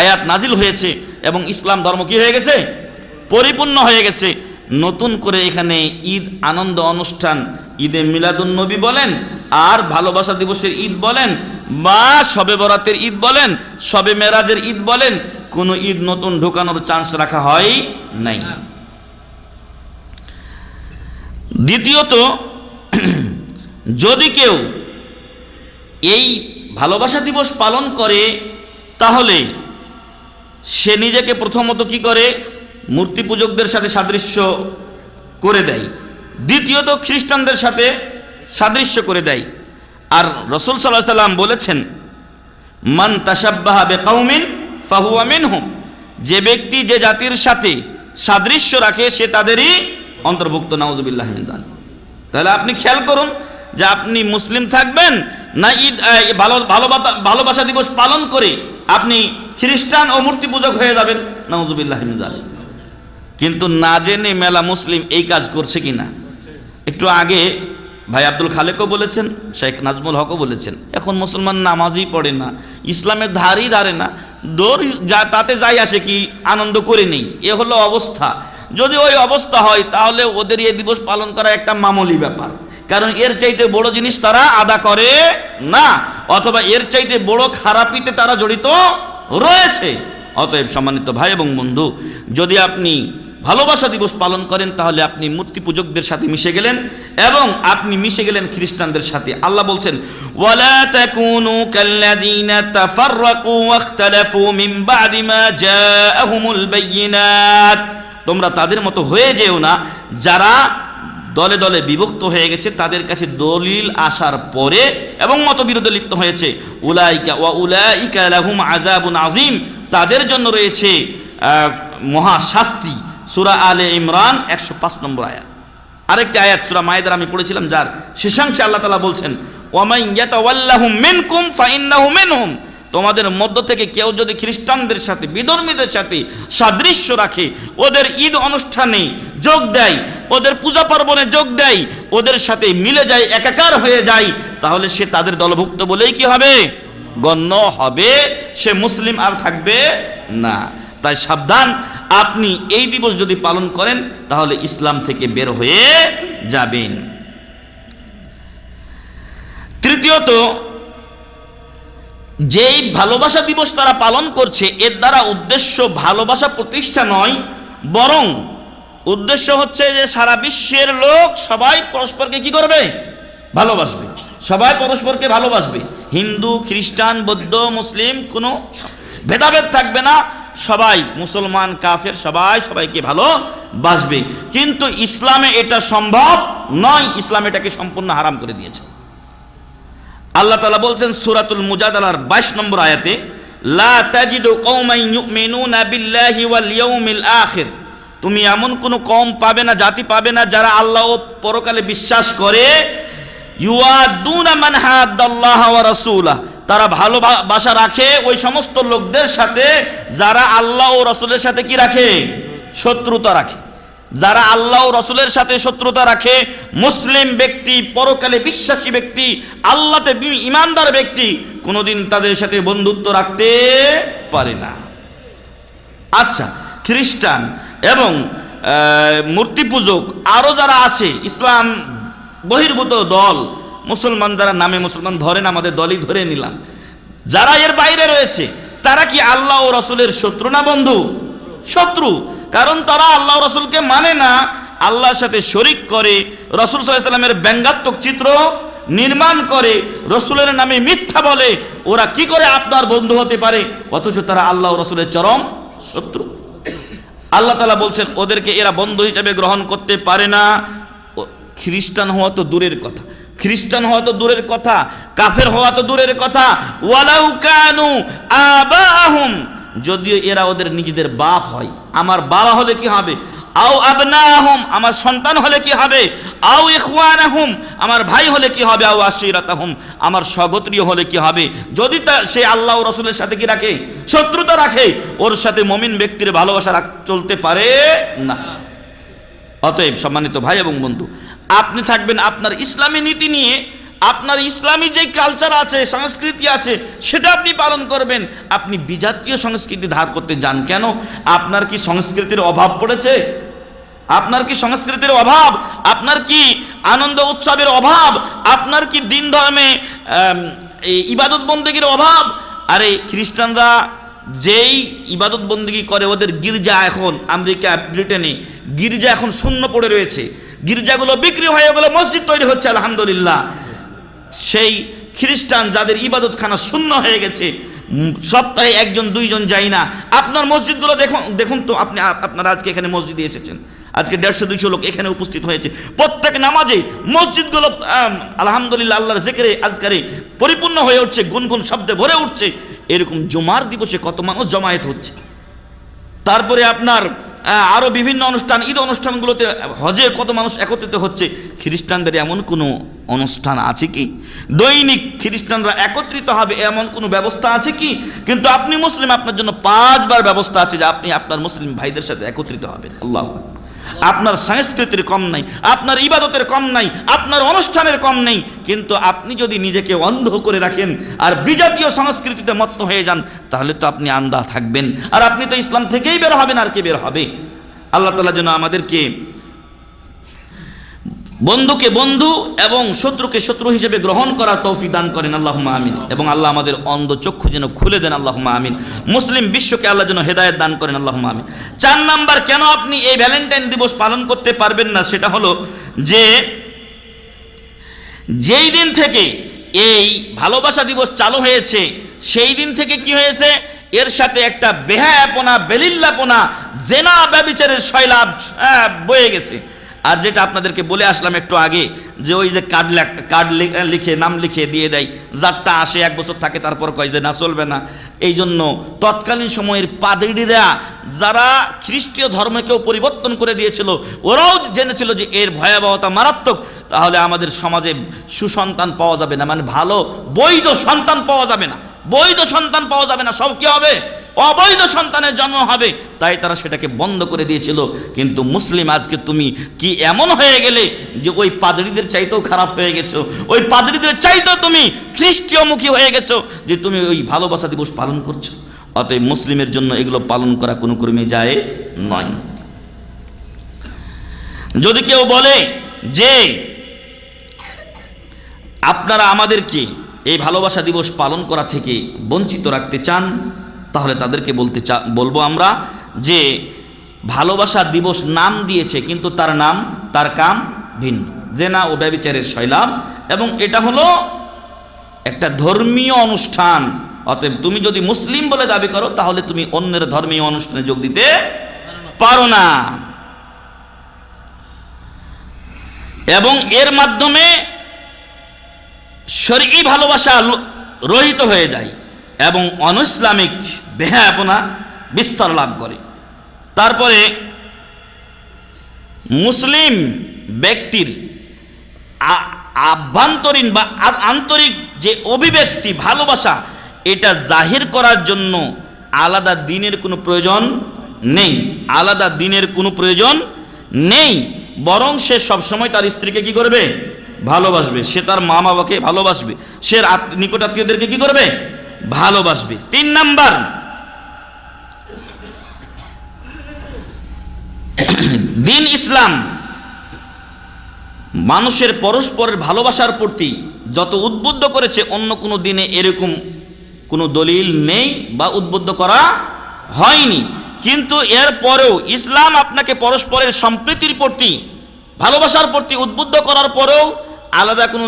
[SPEAKER 1] আয়াত নাজিল হয়েছে এবং ইসলাম ধর্ম কি হয়ে গেছে পরিপূর্ণ হয়ে গেছে নতুন করে এখানে ঈদ আনন্দ অনুষ্ঠান ঈদে মিলাদুল নবী বলেন আর ভালোবাসা দিবসের ঈদ বলেন বা সবে বরাতের ঈদ বলেন সবে মেরাজের ঈদ বলেন কোনো ঈদ নতুন ঢোকানোর চান্স রাখা হয় নাই দ্বিতীয়ত যদি কেউ এই ভালোবাসা দিবস পালন করে তাহলে সে নিজেকে প্রথমত কি করে মূর্তি পূজকদের সাথে সাদৃশ্য করে দেয় দ্বিতীয়ত খ্রিস্টানদের সাথে সাদৃশ্য করে দেয় আর রসুল সাল্লাহ সাল্লাম বলেছেন মান তাসাব্বাহাবে কাউমিন ফাহুয়ামিন হুম যে ব্যক্তি যে জাতির সাথে সাদৃশ্য রাখে সে তাদেরই অন্তর্ভুক্ত নওয়াজবিল্লাহ তাহলে আপনি খেয়াল করুন যে আপনি মুসলিম থাকবেন না ঈদ ভালো ভালোবাসা দিবস পালন করে আপনি খ্রিস্টান ও মূর্তি পূজক হয়ে যাবেন নওয়াজবিল্লাহ মিজাল কিন্তু না জেনে মেলা মুসলিম এই কাজ করছে কি না একটু আগে ভাই আব্দুল খালেকও বলেছেন শেখ নাজমুল হকও বলেছেন এখন মুসলমান নামাজই পড়ে না ইসলামের ধারই ধারে না দৌড় যা তাতে যাই আসে কি আনন্দ করে নেই এ হলো অবস্থা যদি ওই অবস্থা হয় তাহলে ওদের এই দিবস পালন করা একটা মামুলি ব্যাপার কারণ এর চাইতে বড় জিনিস তারা আদা করে না অথবা এর চাইতে বড় খারাপিতে তারা জড়িত রয়েছে অতএব সম্মানিত ভাই এবং বন্ধু যদি আপনি ভালোবাসা দিবস পালন করেন তাহলে আপনি মূর্তি পূজকদের সাথে মিশে গেলেন এবং আপনি মিশে গেলেন খ্রিস্টানদের সাথে আল্লাহ বলছেন ওয়ালা তোমরা তাদের মতো হয়ে যেও না যারা দলে দলে বিভক্ত হয়ে গেছে তাদের কাছে দলিল আসার পরে এবং মতবিরোধে লিপ্ত হয়েছে উলাইকা ওয়া উলাইকা লাহুম আযাবুন তাদের জন্য রয়েছে মহাশাস্তি সুরা আলে ইমরান একশো পাঁচ নম্বর আয়াত আরেকটি আয়াত সুরা মায়েদার আমি পড়েছিলাম যার শেষাংশে আল্লাহ তালা বলছেন তোমাদের মধ্য থেকে কেউ যদি খ্রিস্টানদের সাথে বিধর্মীদের সাথে সাদৃশ্য রাখে ওদের ঈদ অনুষ্ঠানে যোগ দেয় ওদের পূজা পার্বণে যোগ দেয় ওদের সাথে মিলে যায় একাকার হয়ে যায় তাহলে সে তাদের দলভুক্ত বলেই কি হবে গণ্য হবে সে মুসলিম আর থাকবে না তাই সাবধান আপনি এই দিবস যদি পালন করেন তাহলে ইসলাম থেকে বের হয়ে যাবেন তৃতীয়ত যেই ভালোবাসা দিবস তারা পালন করছে এর দ্বারা উদ্দেশ্য ভালোবাসা প্রতিষ্ঠা নয় বরং উদ্দেশ্য হচ্ছে যে সারা বিশ্বের লোক সবাই পরস্পরকে কি করবে ভালোবাসবে সবাই পরস্পরকে ভালোবাসবে হিন্দু খ্রিস্টান বৌদ্ধ মুসলিম কোনো ভেদাভেদ থাকবে না সবাই মুসলমান কাফের সবাই সবাইকে ভালো বাসবে কিন্তু ইসলামে এটা সম্ভব নয় ইসলাম এটাকে সম্পূর্ণ হারাম করে দিয়েছে আল্লাহ তালা বলছেন সুরাতুল মুজাদালার বাইশ নম্বর আয়াতে লা তাজিদু কৌমাই ইউমিনুনা বিল্লাহি ওয়াল ইয়াউমিল আখির তুমি এমন কোনো কম পাবে না জাতি পাবে না যারা আল্লাহ ও পরকালে বিশ্বাস করে ইউয়াদুনা মান হাদাল্লাহ ওয়া রাসূলাহ তারা ভালোবাসা রাখে ওই সমস্ত লোকদের সাথে যারা আল্লাহ ও রসুলের সাথে কি রাখে শত্রুতা রাখে যারা আল্লাহ ও রসুলের সাথে শত্রুতা রাখে মুসলিম ব্যক্তি পরকালে বিশ্বাসী ব্যক্তি আল্লাহতে ইমানদার ব্যক্তি কোনোদিন তাদের সাথে বন্ধুত্ব রাখতে পারে না আচ্ছা খ্রিস্টান এবং মূর্তি পূজক আরও যারা আছে ইসলাম বহির্ভূত দল মুসলমান যারা নামে মুসলমান ধরেন আমাদের দলই ধরে নিলাম যারা এর বাইরে রয়েছে তারা কি আল্লাহ ও রসুলের শত্রু না বন্ধু শত্রু কারণ তারা আল্লাহ রসুলকে মানে না আল্লাহর সাথে শরিক করে রসুল সাল্লামের ব্যঙ্গাত্মক চিত্র নির্মাণ করে রসুলের নামে মিথ্যা বলে ওরা কি করে আপনার বন্ধু হতে পারে অথচ তারা আল্লাহ রসুলের চরম শত্রু আল্লাহ তালা বলছেন ওদেরকে এরা বন্ধু হিসাবে গ্রহণ করতে পারে না খ্রিস্টান হওয়া তো দূরের কথা খ্রিস্টান হওয়া তো দূরের কথা কাফের হওয়া তো দূরের কথা ওয়ালাউ কানু আবাহুম যদিও এরা ওদের নিজেদের বাপ হয় আমার বাবা হলে কি হবে আও আবনাহুম আমার সন্তান হলে কি হবে আও ইখওয়ানাহুম আমার ভাই হলে কি হবে আও আশিরাতাহুম আমার স্বগত্রীয় হলে কি হবে যদি তা সে আল্লাহ ও রসুলের সাথে কি রাখে শত্রুতা রাখে ওর সাথে মমিন ব্যক্তির ভালোবাসা চলতে পারে না অতএব সম্মানিত ভাই এবং বন্ধু আপনি থাকবেন আপনার ইসলামী নীতি নিয়ে আপনার ইসলামী যে কালচার আছে সংস্কৃতি আছে সেটা আপনি পালন করবেন আপনি বিজাতীয় সংস্কৃতি ধার করতে যান কেন আপনার কি সংস্কৃতির অভাব পড়েছে আপনার কি সংস্কৃতির অভাব আপনার কি আনন্দ উৎসবের অভাব আপনার কি দিন ধর্মে ইবাদত বন্দীগীর অভাব আরে খ্রিস্টানরা যেই ইবাদত বন্দিগি করে ওদের গির্জা এখন আমেরিকা ব্রিটেনে গির্জা এখন শূন্য পড়ে রয়েছে গির্জাগুলো বিক্রি হয়ে গেলো মসজিদ তৈরি হচ্ছে আলহামদুলিল্লাহ সেই খ্রিস্টান যাদের ইবাদতখানা শূন্য হয়ে গেছে সপ্তাহে একজন দুইজন যাই না আপনার মসজিদগুলো দেখুন দেখুন তো আপনি আপনারা আজকে এখানে মসজিদে এসেছেন আজকে দেড়শো দুইশো লোক এখানে উপস্থিত হয়েছে প্রত্যেক নামাজে মসজিদগুলো আলহামদুলিল্লাহ আল্লাহর জেকেরে আজকারে পরিপূর্ণ হয়ে উঠছে গুনগুন শব্দে ভরে উঠছে এরকম জুমার দিবসে কত মানুষ জমায়েত হচ্ছে তারপরে আপনার আরও বিভিন্ন অনুষ্ঠান ঈদ অনুষ্ঠানগুলোতে হজে কত মানুষ একত্রিত হচ্ছে খ্রিস্টানদের এমন কোনো অনুষ্ঠান আছে কি দৈনিক খ্রিস্টানরা একত্রিত হবে এমন কোনো ব্যবস্থা আছে কি কিন্তু আপনি মুসলিম আপনার জন্য পাঁচবার ব্যবস্থা আছে যে আপনি আপনার মুসলিম ভাইদের সাথে একত্রিত হবেন আল্লাহ আপনার সংস্কৃতির কম নাই আপনার ইবাদতের কম নাই আপনার অনুষ্ঠানের কম নেই কিন্তু আপনি যদি নিজেকে অন্ধ করে রাখেন আর বিজাতীয় সংস্কৃতিতে মত্ত হয়ে যান তাহলে তো আপনি আন্দা থাকবেন আর আপনি তো ইসলাম থেকেই বের হবেন আর কে বের হবে আল্লাহ তালা যেন আমাদেরকে বন্ধুকে বন্ধু এবং শত্রুকে শত্রু হিসেবে গ্রহণ করার তৌফিক দান করেন আল্লাহ আমিন এবং আল্লাহ আমাদের অন্ধ চক্ষু যেন খুলে দেন আল্লাহ আমিন মুসলিম বিশ্বকে আল্লাহ যেন হেদায়ত দান করেন আল্লাহ আমিন চার নাম্বার কেন আপনি এই ভ্যালেন্টাইন দিবস পালন করতে পারবেন না সেটা হলো যে যেই দিন থেকে এই ভালোবাসা দিবস চালু হয়েছে সেই দিন থেকে কি হয়েছে এর সাথে একটা বেহায়াপনা বেলিল্লাপনা জেনা ব্যবিচারের শৈলাভ বয়ে গেছে আর যেটা আপনাদেরকে বলে আসলাম একটু আগে যে ওই যে কার্ড কার্ড লিখে নাম লিখে দিয়ে দেয় যারটা আসে এক বছর থাকে তারপর কয় যে না চলবে না এই জন্য তৎকালীন সময়ের পাদ্রিরা যারা খ্রিস্টীয় ধর্মকেও পরিবর্তন করে দিয়েছিল ওরাও জেনেছিল যে এর ভয়াবহতা মারাত্মক তাহলে আমাদের সমাজে সুসন্তান পাওয়া যাবে না মানে ভালো বৈধ সন্তান পাওয়া যাবে না বৈধ সন্তান পাওয়া যাবে না সব কি হবে অবৈধ সন্তানের জন্ম হবে তাই তারা সেটাকে বন্ধ করে দিয়েছিল কিন্তু মুসলিম আজকে তুমি কি এমন হয়ে গেলে যে ওই পাদরিদের চাইতেও খারাপ হয়ে গেছো ওই পাদরিদের চাইতেও তুমি খ্রিস্টীয়মুখী হয়ে গেছো যে তুমি ওই ভালোবাসা দিবস পালন করছো অতএব মুসলিমের জন্য এগুলো পালন করা কোনো কর্মী জায়েজ নয় যদি কেউ বলে যে আপনারা আমাদেরকে এই ভালোবাসা দিবস পালন করা থেকে বঞ্চিত রাখতে চান তাহলে তাদেরকে বলতে চা বলবো আমরা যে ভালোবাসা দিবস নাম দিয়েছে কিন্তু তার নাম তার কাম ভিন্ন জেনা ও ব্যবিচারের শৈলাভ এবং এটা হলো একটা ধর্মীয় অনুষ্ঠান অতএব তুমি যদি মুসলিম বলে দাবি করো তাহলে তুমি অন্যের ধর্মীয় অনুষ্ঠানে যোগ দিতে পারো না এবং এর মাধ্যমে শরী ভালোবাসা রহিত হয়ে যায় এবং অনইসলামিক বেহায়াপনা বিস্তার লাভ করে তারপরে মুসলিম ব্যক্তির আভ্যন্তরীণ বা আন্তরিক যে অভিব্যক্তি ভালোবাসা এটা জাহির করার জন্য আলাদা দিনের কোনো প্রয়োজন নেই আলাদা দিনের কোনো প্রয়োজন নেই বরং সে সবসময় তার স্ত্রীকে কি করবে ভালোবাসবে সে তার মা বাবাকে ভালোবাসবে সে নিকট আত্মীয়দেরকে কি করবে ভালোবাসবে তিন নাম্বার দিন ইসলাম মানুষের পরস্পরের ভালোবাসার প্রতি যত উদ্বুদ্ধ করেছে অন্য কোনো দিনে এরকম কোনো দলিল নেই বা উদ্বুদ্ধ করা হয়নি কিন্তু এর পরেও ইসলাম আপনাকে পরস্পরের সম্প্রীতির প্রতি ভালোবাসার প্রতি উদ্বুদ্ধ করার পরেও আলাদা কোনো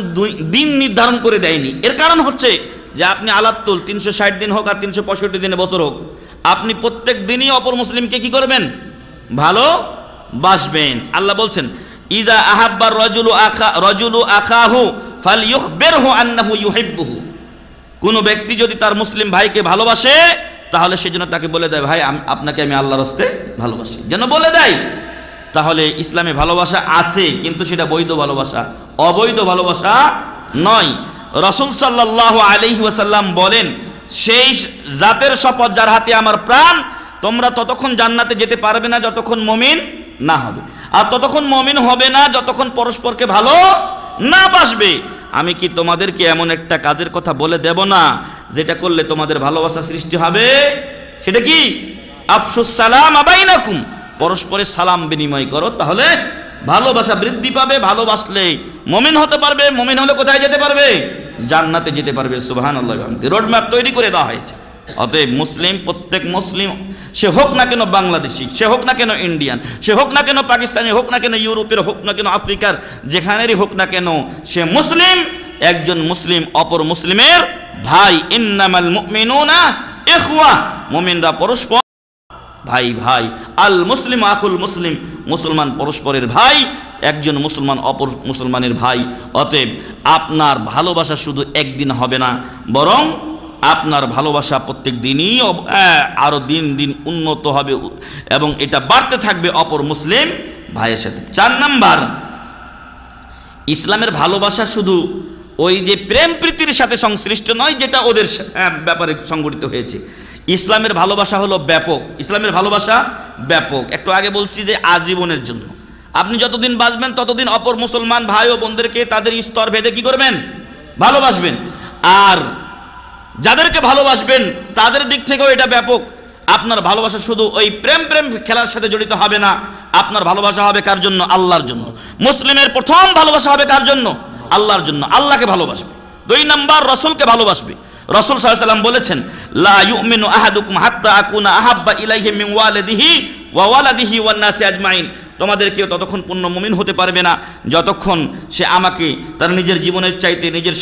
[SPEAKER 1] দিন নির্ধারণ করে দেয়নি এর কারণ হচ্ছে যে আপনি আলাত্তুল তিনশো ষাট দিন হোক আর তিনশো পঁয়ষট্টি দিনে বছর হোক আপনি প্রত্যেক দিনই অপর মুসলিমকে কি করবেন ভালো বাসবেন আল্লাহ বলছেন ইদা আহাব্বার রজুলু আখা রজুলু আখাহু ফাল বের হু আন্নাহু ইউহিব্বুহু কোনো ব্যক্তি যদি তার মুসলিম ভাইকে ভালোবাসে তাহলে সেজন্য তাকে বলে দেয় ভাই আপনাকে আমি আল্লাহর হস্তে ভালোবাসি যেন বলে দেয় তাহলে ইসলামে ভালোবাসা আছে কিন্তু সেটা বৈধ ভালোবাসা অবৈধ ভালোবাসা নয় রসুল সাল্লাহ আলি ওয়াসাল্লাম বলেন সেই জাতের শপথ যার হাতে আমার প্রাণ তোমরা ততক্ষণ জান্নাতে যেতে পারবে না যতক্ষণ মমিন না হবে আর ততক্ষণ মমিন হবে না যতক্ষণ পরস্পরকে ভালো না বাসবে আমি কি তোমাদেরকে এমন একটা কাজের কথা বলে দেব না যেটা করলে তোমাদের ভালোবাসা সৃষ্টি হবে সেটা কি আফসুস সালাম আবাই আবাইনাকুম পরস্পরে সালাম বিনিময় করো তাহলে ভালোবাসা বৃদ্ধি পাবে ভালোবাসলে মমিন হতে পারবে মমিন হলে কোথায় যেতে পারবে জান্নাতে যেতে পারবে সুবাহান আল্লাহ রোডম্যাপ তৈরি করে দেওয়া হয়েছে অতএব মুসলিম প্রত্যেক মুসলিম সে হোক না কেন বাংলাদেশি সে হোক না কেন ইন্ডিয়ান সে হোক না কেন পাকিস্তানি হোক না কেন ইউরোপের হোক না কেন আফ্রিকার যেখানেরই হোক না কেন সে মুসলিম একজন মুসলিম অপর মুসলিমের ভাই ইন্নামাল মুমিনুনা ইখওয়া মুমিনরা পরস্পর ভাই ভাই আল মুসলিম আকুল মুসলিম মুসলমান পরস্পরের ভাই একজন মুসলমান অপর মুসলমানের ভাই অতএব আপনার ভালোবাসা শুধু একদিন হবে না বরং আপনার ভালোবাসা প্রত্যেক দিনই আরও দিন দিন উন্নত হবে এবং এটা বাড়তে থাকবে অপর মুসলিম ভাইয়ের সাথে চার নাম্বার ইসলামের ভালোবাসা শুধু ওই যে প্রেম প্রীতির সাথে সংশ্লিষ্ট নয় যেটা ওদের ব্যাপারে সংগঠিত হয়েছে ইসলামের ভালোবাসা হলো ব্যাপক ইসলামের ভালোবাসা ব্যাপক একটু আগে বলছি যে আজীবনের জন্য আপনি যতদিন বাঁচবেন ততদিন অপর মুসলমান ভাই ও বোনদেরকে তাদের স্তর ভেদে কি করবেন ভালোবাসবেন আর যাদেরকে ভালোবাসবেন তাদের দিক থেকেও এটা ব্যাপক আপনার ভালোবাসা শুধু ওই প্রেম প্রেম খেলার সাথে জড়িত হবে না আপনার ভালোবাসা হবে কার জন্য আল্লাহর জন্য মুসলিমের প্রথম ভালোবাসা হবে কার জন্য আল্লাহর জন্য আল্লাহকে ভালোবাসবে দুই নাম্বার রসুলকে ভালোবাসবে রসুল সাল্লাম বলেছেন লা আহাদুকুম হাত্তা আকুনা আহাব্বা ইলাইহি মিন ওয়ালিদিহি ওয়া ওয়ালাদিহি ওয়ান নাসি আজমাইন তোমাদের কেউ ততক্ষণ পূর্ণ মুমিন হতে পারবে না যতক্ষণ সে আমাকে তার নিজের জীবনের চাইতে নিজের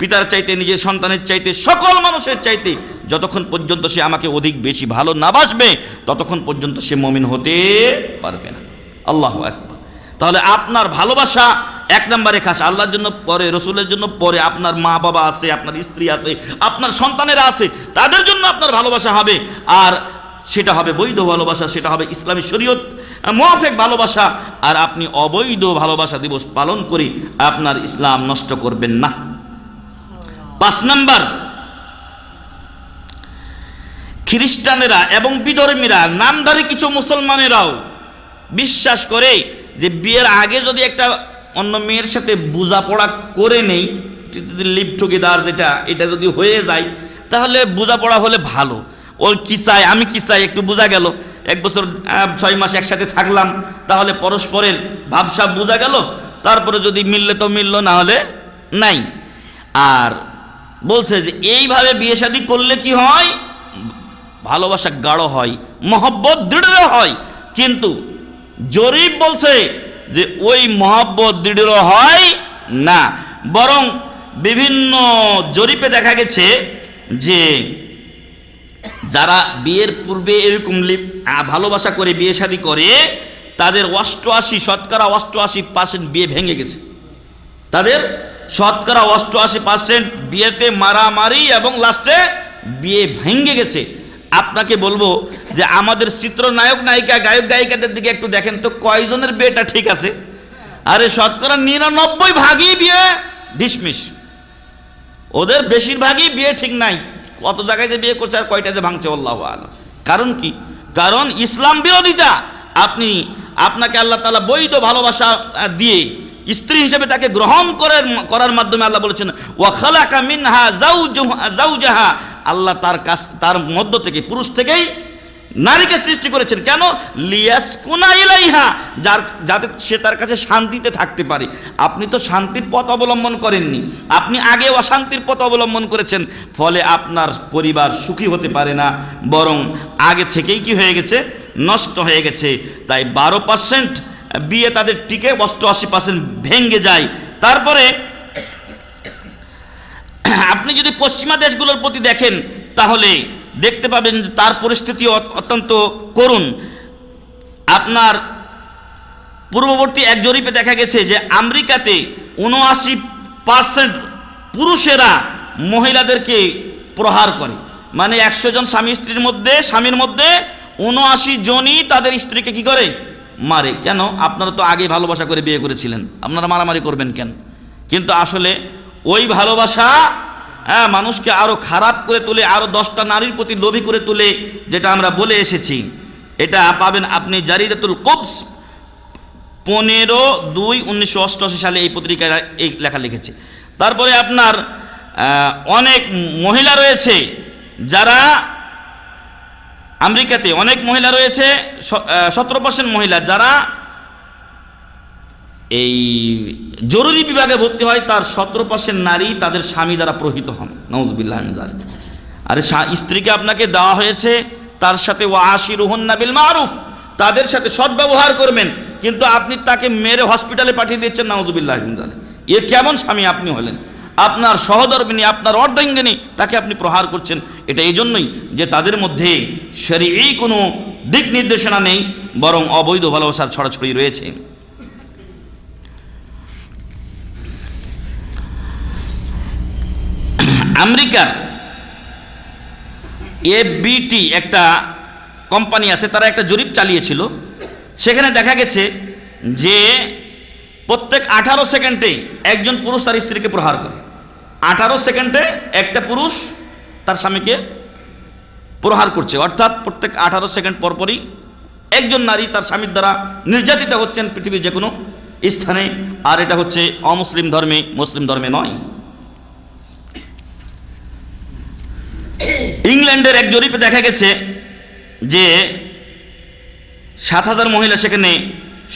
[SPEAKER 1] পিতার চাইতে নিজের সন্তানের চাইতে সকল মানুষের চাইতে যতক্ষণ পর্যন্ত সে আমাকে অধিক বেশি ভালো না বাসবে ততক্ষণ পর্যন্ত সে মমিন হতে পারবে না আল্লাহ একবার তাহলে আপনার ভালোবাসা এক নম্বরে খাস আল্লাহর জন্য পরে রসুলের জন্য পরে আপনার মা বাবা আছে আপনার স্ত্রী আছে আপনার সন্তানেরা আছে তাদের জন্য আপনার ভালোবাসা হবে আর সেটা হবে বৈধ ভালোবাসা সেটা হবে ইসলামী শরীয়ত মহাফেক ভালোবাসা আর আপনি অবৈধ ভালোবাসা দিবস পালন করে আপনার ইসলাম নষ্ট করবেন না পাঁচ নম্বর খ্রিস্টানেরা এবং বিধর্মীরা নামধারী কিছু মুসলমানেরাও বিশ্বাস করে যে বিয়ের আগে যদি একটা অন্য মেয়ের সাথে বোঝাপড়া করে নেই যদি লিপ ঠুকিদার যেটা এটা যদি হয়ে যায় তাহলে বোঝাপড়া হলে ভালো ওর কী চাই আমি কী চাই একটু বোঝা গেল এক বছর ছয় মাস একসাথে থাকলাম তাহলে পরস্পরের ভাবসাব বোঝা গেল তারপরে যদি মিললে তো মিললো না হলে নাই আর বলছে যে এইভাবে বিয়ে শি করলে কি হয় ভালোবাসা গাঢ় হয় মহব্বত দৃঢ় হয় কিন্তু জরিপ বলছে যে ওই মহাব্বত দৃঢ় হয় না বরং বিভিন্ন জরিপে দেখা গেছে যে যারা বিয়ের পূর্বে এরকম ভালোবাসা করে বিয়ে শাদি করে তাদের অষ্টআশি শতকরা অষ্টআশি পার্সেন্ট বিয়ে ভেঙে গেছে তাদের শতকরা অষ্টআশি পার্সেন্ট বিয়েতে মারামারি এবং লাস্টে বিয়ে ভেঙে গেছে আপনাকে বলবো যে আমাদের চিত্রনায়ক নায়িকা গায়ক গায়িকাদের দিকে একটু দেখেন তো কয়জনের বিয়েটা ঠিক আছে আরে শতকরা নিরানব্বই ভাগই বিয়ে ডিসমিস ওদের বেশিরভাগই বিয়ে ঠিক নাই কত জায়গায় যে বিয়ে করছে আর কয়টা যে ভাঙছে আল্লাহ আলম কারণ কি কারণ ইসলাম বিরোধিতা আপনি আপনাকে আল্লাহ তালা বৈধ ভালোবাসা দিয়ে স্ত্রী হিসেবে তাকে গ্রহণ করার করার মাধ্যমে আল্লাহ বলেছেন ওয়াখালাকা মিনহা জাউজাহা আল্লাহ তার কাছ তার মধ্য থেকে পুরুষ থেকেই নারীকে সৃষ্টি করেছেন কেন লিয়াসকুনা ইলাইহা যার যাতে সে তার কাছে শান্তিতে থাকতে পারে আপনি তো শান্তির পথ অবলম্বন করেননি আপনি আগে অশান্তির পথ অবলম্বন করেছেন ফলে আপনার পরিবার সুখী হতে পারে না বরং আগে থেকেই কি হয়ে গেছে নষ্ট হয়ে গেছে তাই বারো পার্সেন্ট বিয়ে তাদের টিকে অষ্টআশি পার্সেন্ট ভেঙ্গে যায় তারপরে আপনি যদি পশ্চিমা দেশগুলোর প্রতি দেখেন তাহলে দেখতে পাবেন তার পরিস্থিতি অত্যন্ত করুন আপনার পূর্ববর্তী এক জরিপে দেখা গেছে যে আমেরিকাতে উনআশি পার্সেন্ট পুরুষেরা মহিলাদেরকে প্রহার করে মানে একশো জন স্বামী স্ত্রীর মধ্যে স্বামীর মধ্যে উনআশি জনই তাদের স্ত্রীকে কি করে মারে কেন আপনারা তো আগে ভালোবাসা করে বিয়ে করেছিলেন আপনারা মারামারি করবেন কেন কিন্তু আসলে ওই ভালোবাসা হ্যাঁ মানুষকে আরও খারাপ করে তুলে আরও দশটা নারীর প্রতি লোভী করে তুলে যেটা আমরা বলে এসেছি এটা পাবেন আপনি জারিদাতুল কবস পনেরো দুই উনিশশো অষ্টআশি সালে এই পত্রিকায় এই লেখা লিখেছে তারপরে আপনার অনেক মহিলা রয়েছে যারা আমেরিকাতে অনেক মহিলা রয়েছে সতেরো পার্সেন্ট মহিলা যারা এই জরুরি বিভাগে ভর্তি হয় তার সতেরো পার্সেন্ট নারী তাদের স্বামী দ্বারা প্রহিত হন নজবিল্লাহ আর স্ত্রীকে আপনাকে দেওয়া হয়েছে তার সাথে ও আশি রুহন্না বিল মারুফ তাদের সাথে সদ্ব্যবহার করবেন কিন্তু আপনি তাকে মেরে হসপিটালে পাঠিয়ে দিচ্ছেন নওয়াজবিল্লাহ এ কেমন স্বামী আপনি হলেন আপনার সহদর্মিনী আপনার অর্ধাঙ্গিনী তাকে আপনি প্রহার করছেন এটা এই জন্যই যে তাদের মধ্যে সেরি এই কোনো দিক নির্দেশনা নেই বরং অবৈধ ভালোবাসার ছড়াছড়ি রয়েছে আমেরিকার এফবিটি একটা কোম্পানি আছে তারা একটা জরিপ চালিয়েছিল সেখানে দেখা গেছে যে প্রত্যেক আঠারো সেকেন্ডে একজন পুরুষ তার স্ত্রীকে প্রহার করে আঠারো সেকেন্ডে একটা পুরুষ তার স্বামীকে প্রহার করছে অর্থাৎ প্রত্যেক আঠারো সেকেন্ড পরপরই একজন নারী তার স্বামীর দ্বারা নির্যাতিত হচ্ছেন পৃথিবীর যে কোনো স্থানে আর এটা হচ্ছে অমুসলিম ধর্মে মুসলিম ধর্মে নয় ইংল্যান্ডের এক জরিপে দেখা গেছে যে সাত হাজার মহিলা সেখানে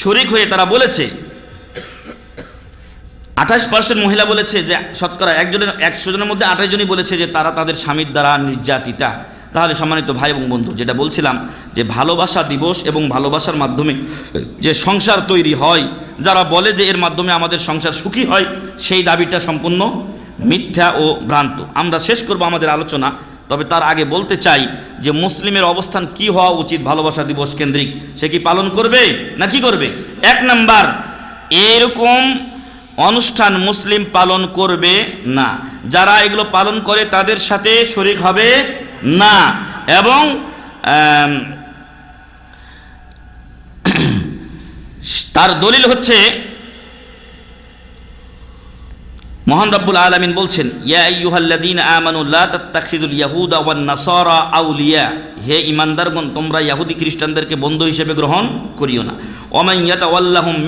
[SPEAKER 1] শরিক হয়ে তারা বলেছে আঠাশ পার্সেন্ট মহিলা বলেছে যে শতকরা একজনের একশো জনের মধ্যে আঠাশ জনই বলেছে যে তারা তাদের স্বামীর দ্বারা নির্যাতিতা তাহলে সম্মানিত ভাই এবং বন্ধু যেটা বলছিলাম যে ভালোবাসা দিবস এবং ভালোবাসার মাধ্যমে যে সংসার তৈরি হয় যারা বলে যে এর মাধ্যমে আমাদের সংসার সুখী হয় সেই দাবিটা সম্পূর্ণ মিথ্যা ও ভ্রান্ত আমরা শেষ করব আমাদের আলোচনা তবে তার আগে বলতে চাই যে মুসলিমের অবস্থান কি হওয়া উচিত ভালোবাসা দিবস কেন্দ্রিক সে কি পালন করবে না কি করবে এক নাম্বার এরকম অনুষ্ঠান মুসলিম পালন করবে না যারা এগুলো পালন করে তাদের সাথে শরিক হবে না এবং তার দলিল হচ্ছে মহান রব্বুল আলমিন বলছেন ইয়াহ্লাদিন আমানুল্লাহ তাত্তাখিদুল হে ইমানদারগণ তোমরা ইয়াহুদি খ্রিস্টানদেরকে বন্ধু হিসেবে গ্রহণ করিও না ওমাইয়াত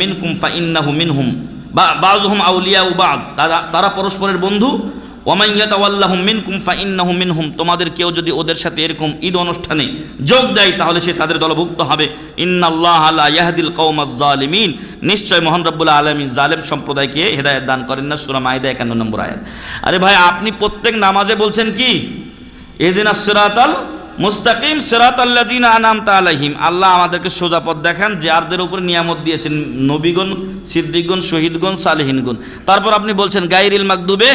[SPEAKER 1] মিনকুম ফা ইন্নাহু মিনহুম বা বাজহুম আউলিয়া উবাদ তারা পরস্পরের বন্ধু তোমাদের কেউ যদি ওদের সাথে এরকম ঈদ অনুষ্ঠানে যোগ দেয় তাহলে সে তাদের দলভুক্ত হবে ইন্নাল্লাহ ইয়াহদিল কওমাজ নিশ্চয় মোহন রব্বুল আলামিন জালেম সম্প্রদায়কে হেদায়েত দান করেন না সুরাম মাইদা একান্ন নম্বর আয়াত আরে ভাই আপনি প্রত্যেক নামাজে বলছেন কি এদিন আসরাতাল মুস্তাকিম সেরাত আল্লাদিন আনাম তালাহিম আল্লাহ আমাদেরকে সোজা পথ দেখান যারদের উপর নিয়ামত দিয়েছেন নবীগণ সিদ্দিকগণ শহীদগণ সালেহিনগণ তারপর আপনি বলছেন গাইরিল মাকদুবে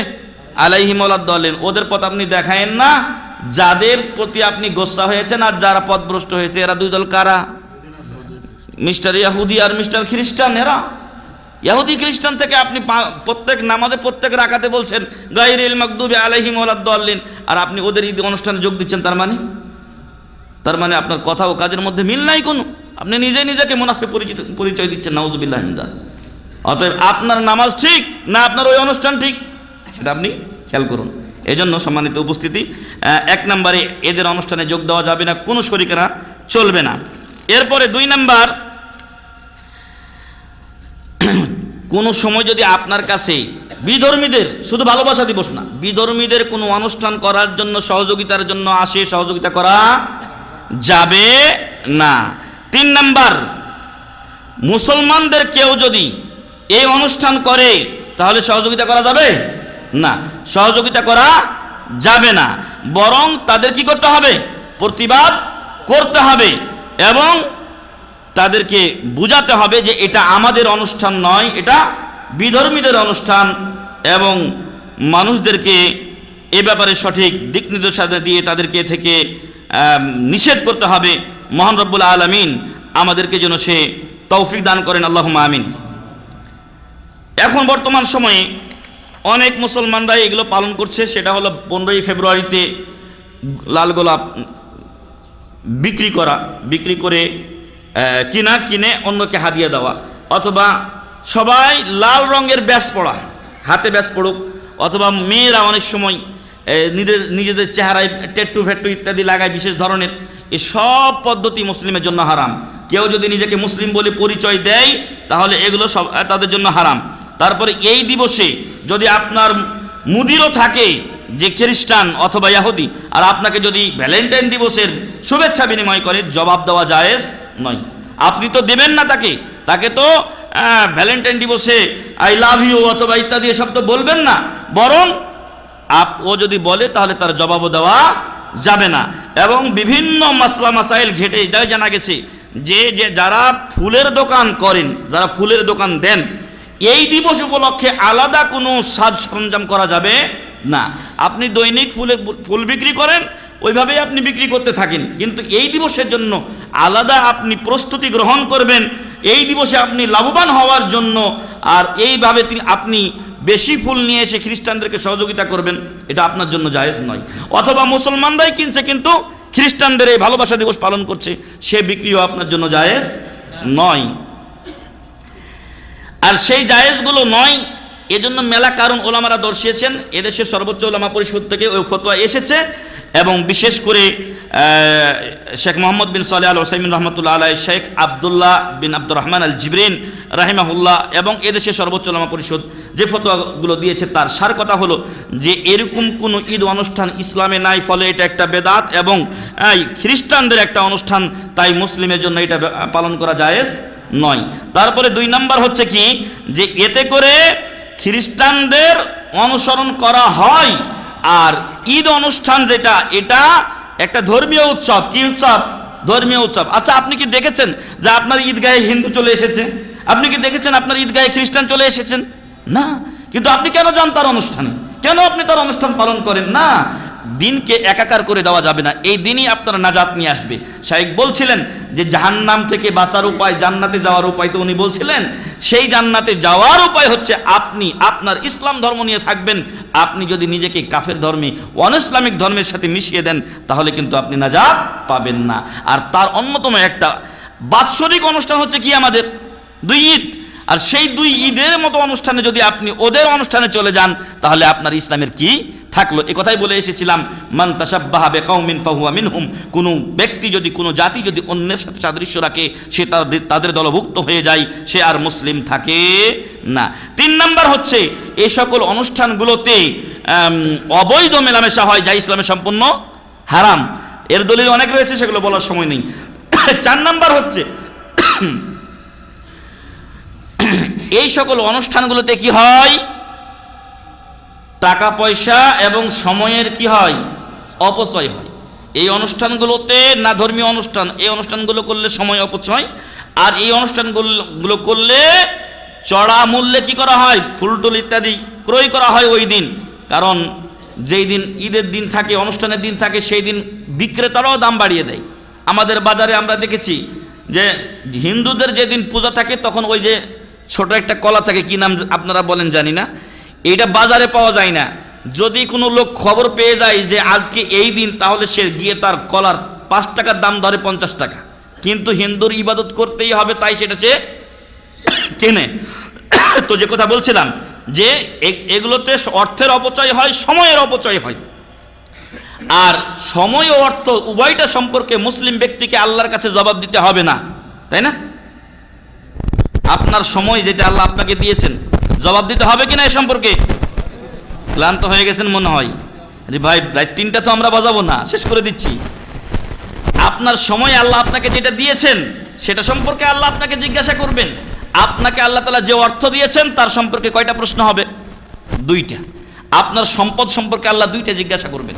[SPEAKER 1] আলাইহিম দলেন ওদের পথ আপনি দেখায়েন না যাদের প্রতি আপনি গোসা হয়েছেন আর যারা পথভ্রষ্ট হয়েছে এরা দুই দল কারা মিস্টার ইয়াহুদি আর মিস্টার খ্রিস্টান এরা ইয়াহুদি খ্রিস্টান থেকে আপনি প্রত্যেক নামাজে প্রত্যেক রাখাতে বলছেন গাইরিল মাকদুবে আলাইহিম আলাদ্দলিন আর আপনি ওদের ঈদ অনুষ্ঠানে যোগ দিচ্ছেন তার মানে তার মানে আপনার কথা ও কাজের মধ্যে মিল নাই কোনো আপনি নিজে নিজেকে মুনাফে পরিচিত পরিচয় দিচ্ছেন নাউজুবিল্লাহ অতএব আপনার নামাজ ঠিক না আপনার ওই অনুষ্ঠান ঠিক সেটা আপনি খেয়াল করুন এজন্য সম্মানিত উপস্থিতি এক নম্বরে এদের অনুষ্ঠানে যোগ দেওয়া যাবে না কোনো শরিকেরা চলবে না এরপরে দুই নাম্বার কোনো সময় যদি আপনার কাছে বিধর্মীদের শুধু ভালোবাসা দিবস না বিধর্মীদের কোনো অনুষ্ঠান করার জন্য সহযোগিতার জন্য আসে সহযোগিতা করা যাবে না তিন নাম্বার মুসলমানদের কেউ যদি এই অনুষ্ঠান করে তাহলে সহযোগিতা করা যাবে না সহযোগিতা করা যাবে না বরং তাদের কি করতে হবে প্রতিবাদ করতে হবে এবং তাদেরকে বুঝাতে হবে যে এটা আমাদের অনুষ্ঠান নয় এটা বিধর্মীদের অনুষ্ঠান এবং মানুষদেরকে এ ব্যাপারে সঠিক দিক নির্দেশনা দিয়ে তাদেরকে থেকে নিষেধ করতে হবে মহান রব্বুল আলমিন আমাদেরকে যেন সে তৌফিক দান করেন আল্লাহ আমিন এখন বর্তমান সময়ে অনেক মুসলমানরা এগুলো পালন করছে সেটা হলো পনেরোই ফেব্রুয়ারিতে লাল গোলাপ বিক্রি করা বিক্রি করে কিনা কিনে অন্যকে হাদিয়া দেওয়া অথবা সবাই লাল রঙের ব্যাস পড়া হাতে ব্যাস পড়ুক অথবা মেয়েরা অনেক সময় নিজেদের নিজেদের চেহারায় টেট্টু ফেট্টু ইত্যাদি লাগায় বিশেষ ধরনের এই সব পদ্ধতি মুসলিমের জন্য হারাম কেউ যদি নিজেকে মুসলিম বলে পরিচয় দেয় তাহলে এগুলো সব তাদের জন্য হারাম তারপরে এই দিবসে যদি আপনার মুদিরও থাকে যে খ্রিস্টান অথবা ইয়াহুদি আর আপনাকে যদি ভ্যালেন্টাইন দিবসের শুভেচ্ছা বিনিময় করে জবাব দেওয়া জায়েজ নয় আপনি তো দেবেন না তাকে তাকে তো ভ্যালেন্টাইন দিবসে আই লাভ ইউ অথবা ইত্যাদি এসব তো বলবেন না বরং আপ ও যদি বলে তাহলে তার জবাবও দেওয়া যাবে না এবং বিভিন্ন মাসলা মাসাইল ঘেটে এটাই জানা গেছে যে যে যারা ফুলের দোকান করেন যারা ফুলের দোকান দেন এই দিবস উপলক্ষে আলাদা কোনো সাজ সরঞ্জাম করা যাবে না আপনি দৈনিক ফুলের ফুল বিক্রি করেন ওইভাবেই আপনি বিক্রি করতে থাকেন কিন্তু এই দিবসের জন্য আলাদা আপনি প্রস্তুতি গ্রহণ করবেন এই দিবসে আপনি লাভবান হওয়ার জন্য আর এইভাবে তিনি আপনি বেশি ফুল নিয়ে এসে খ্রিস্টানদেরকে সহযোগিতা করবেন এটা আপনার জন্য জায়েজ নয় অথবা মুসলমানরাই কিনছে কিন্তু খ্রিস্টানদের এই ভালোবাসা দিবস পালন করছে সে বিক্রিও আপনার জন্য জায়েজ নয় আর সেই জায়েজগুলো নয় এজন্য মেলা কারণ ওলামারা দর্শিয়েছেন এদেশের সর্বোচ্চ ওলামা পরিষদ থেকে ওই ফতোয়া এসেছে এবং বিশেষ করে শেখ মোহাম্মদ বিন সালে আল ওসাইমিন রহমতুল্লাহ আলাই Sheikh Abdullah bin Abdur Rahman al Jibrin রাহিমাহুল্লাহ এবং এদেশের সর্বোচ্চ ওলামা পরিষদ যে ফতোয়াগুলো দিয়েছে তার সার কথা হলো যে এরকম কোনো ঈদ অনুষ্ঠান ইসলামে নাই ফলে এটা একটা বেদাত এবং খ্রিস্টানদের একটা অনুষ্ঠান তাই মুসলিমের জন্য এটা পালন করা যায় নয় তারপরে দুই নাম্বার হচ্ছে কি যে এতে করে খ্রিস্টানদের অনুসরণ করা হয় আর ঈদ অনুষ্ঠান যেটা এটা একটা ধর্মীয় উৎসব কি উৎসব ধর্মীয় উৎসব আচ্ছা আপনি কি দেখেছেন যে আপনার ঈদগাহে হিন্দু চলে এসেছে আপনি কি দেখেছেন আপনার ঈদগাহে খ্রিস্টান চলে এসেছেন না কিন্তু আপনি কেন যান তার অনুষ্ঠানে কেন আপনি তার অনুষ্ঠান পালন করেন না দিনকে একাকার করে দেওয়া যাবে না এই দিনই আপনারা নাজাত নিয়ে আসবে শাহেক বলছিলেন যে জাহান্নাম থেকে বাঁচার উপায় জান্নাতে যাওয়ার উপায় তো উনি বলছিলেন সেই জান্নাতে যাওয়ার উপায় হচ্ছে আপনি আপনার ইসলাম ধর্ম নিয়ে থাকবেন আপনি যদি নিজেকে কাফের ধর্মে অন ইসলামিক ধর্মের সাথে মিশিয়ে দেন তাহলে কিন্তু আপনি নাজাত পাবেন না আর তার অন্যতম একটা বাৎসরিক অনুষ্ঠান হচ্ছে কি আমাদের দুই ঈদ আর সেই দুই ঈদের মতো অনুষ্ঠানে যদি আপনি ওদের অনুষ্ঠানে চলে যান তাহলে আপনার ইসলামের কি থাকলো এ কথাই বলে এসেছিলাম মান তাসাব্বাহাবে কৌমিন ফাহুয়া মিনহুম কোনো ব্যক্তি যদি কোনো জাতি যদি অন্যের সাথে সাদৃশ্য রাখে সে তাদের তাদের দলভুক্ত হয়ে যায় সে আর মুসলিম থাকে না তিন নাম্বার হচ্ছে এ সকল অনুষ্ঠানগুলোতে অবৈধ মেলামেশা হয় যা ইসলামে সম্পূর্ণ হারাম এর দলিল অনেক রয়েছে সেগুলো বলার সময় নেই চার নাম্বার হচ্ছে এই সকল অনুষ্ঠানগুলোতে কি হয় টাকা পয়সা এবং সময়ের কি হয় অপচয় হয় এই অনুষ্ঠানগুলোতে না ধর্মীয় অনুষ্ঠান এই অনুষ্ঠানগুলো করলে সময় অপচয় আর এই অনুষ্ঠানগুলো করলে চড়া মূল্যে কি করা হয় ফুলটুল ইত্যাদি ক্রয় করা হয় ওই দিন কারণ যেই দিন ঈদের দিন থাকে অনুষ্ঠানের দিন থাকে সেই দিন বিক্রেতারাও দাম বাড়িয়ে দেয় আমাদের বাজারে আমরা দেখেছি যে হিন্দুদের যেদিন পূজা থাকে তখন ওই যে ছোট একটা কলা থাকে কি নাম আপনারা বলেন জানি না এটা বাজারে পাওয়া যায় না যদি কোনো লোক খবর পেয়ে যায় যে আজকে এই দিন তাহলে সে গিয়ে তার কলার পাঁচ টাকার দাম ধরে পঞ্চাশ টাকা কিন্তু হিন্দুর ইবাদত করতেই হবে তাই সেটা সে কেনে তো যে কথা বলছিলাম যে এগুলোতে অর্থের অপচয় হয় সময়ের অপচয় হয় আর সময় ও অর্থ উভয়টা সম্পর্কে মুসলিম ব্যক্তিকে আল্লাহর কাছে জবাব দিতে হবে না তাই না আপনার সময় যেটা আল্লাহ আপনাকে দিয়েছেন জবাব দিতে হবে কিনা এ সম্পর্কে ক্লান্ত হয়ে গেছেন মনে হয় আরে ভাই রাত তিনটা তো আমরা বাজাবো না শেষ করে দিচ্ছি আপনার সময় আল্লাহ আপনাকে যেটা দিয়েছেন সেটা সম্পর্কে আল্লাহ আপনাকে জিজ্ঞাসা করবেন আপনাকে আল্লাহ তালা যে অর্থ দিয়েছেন তার সম্পর্কে কয়টা প্রশ্ন হবে দুইটা আপনার সম্পদ সম্পর্কে আল্লাহ দুইটা জিজ্ঞাসা করবেন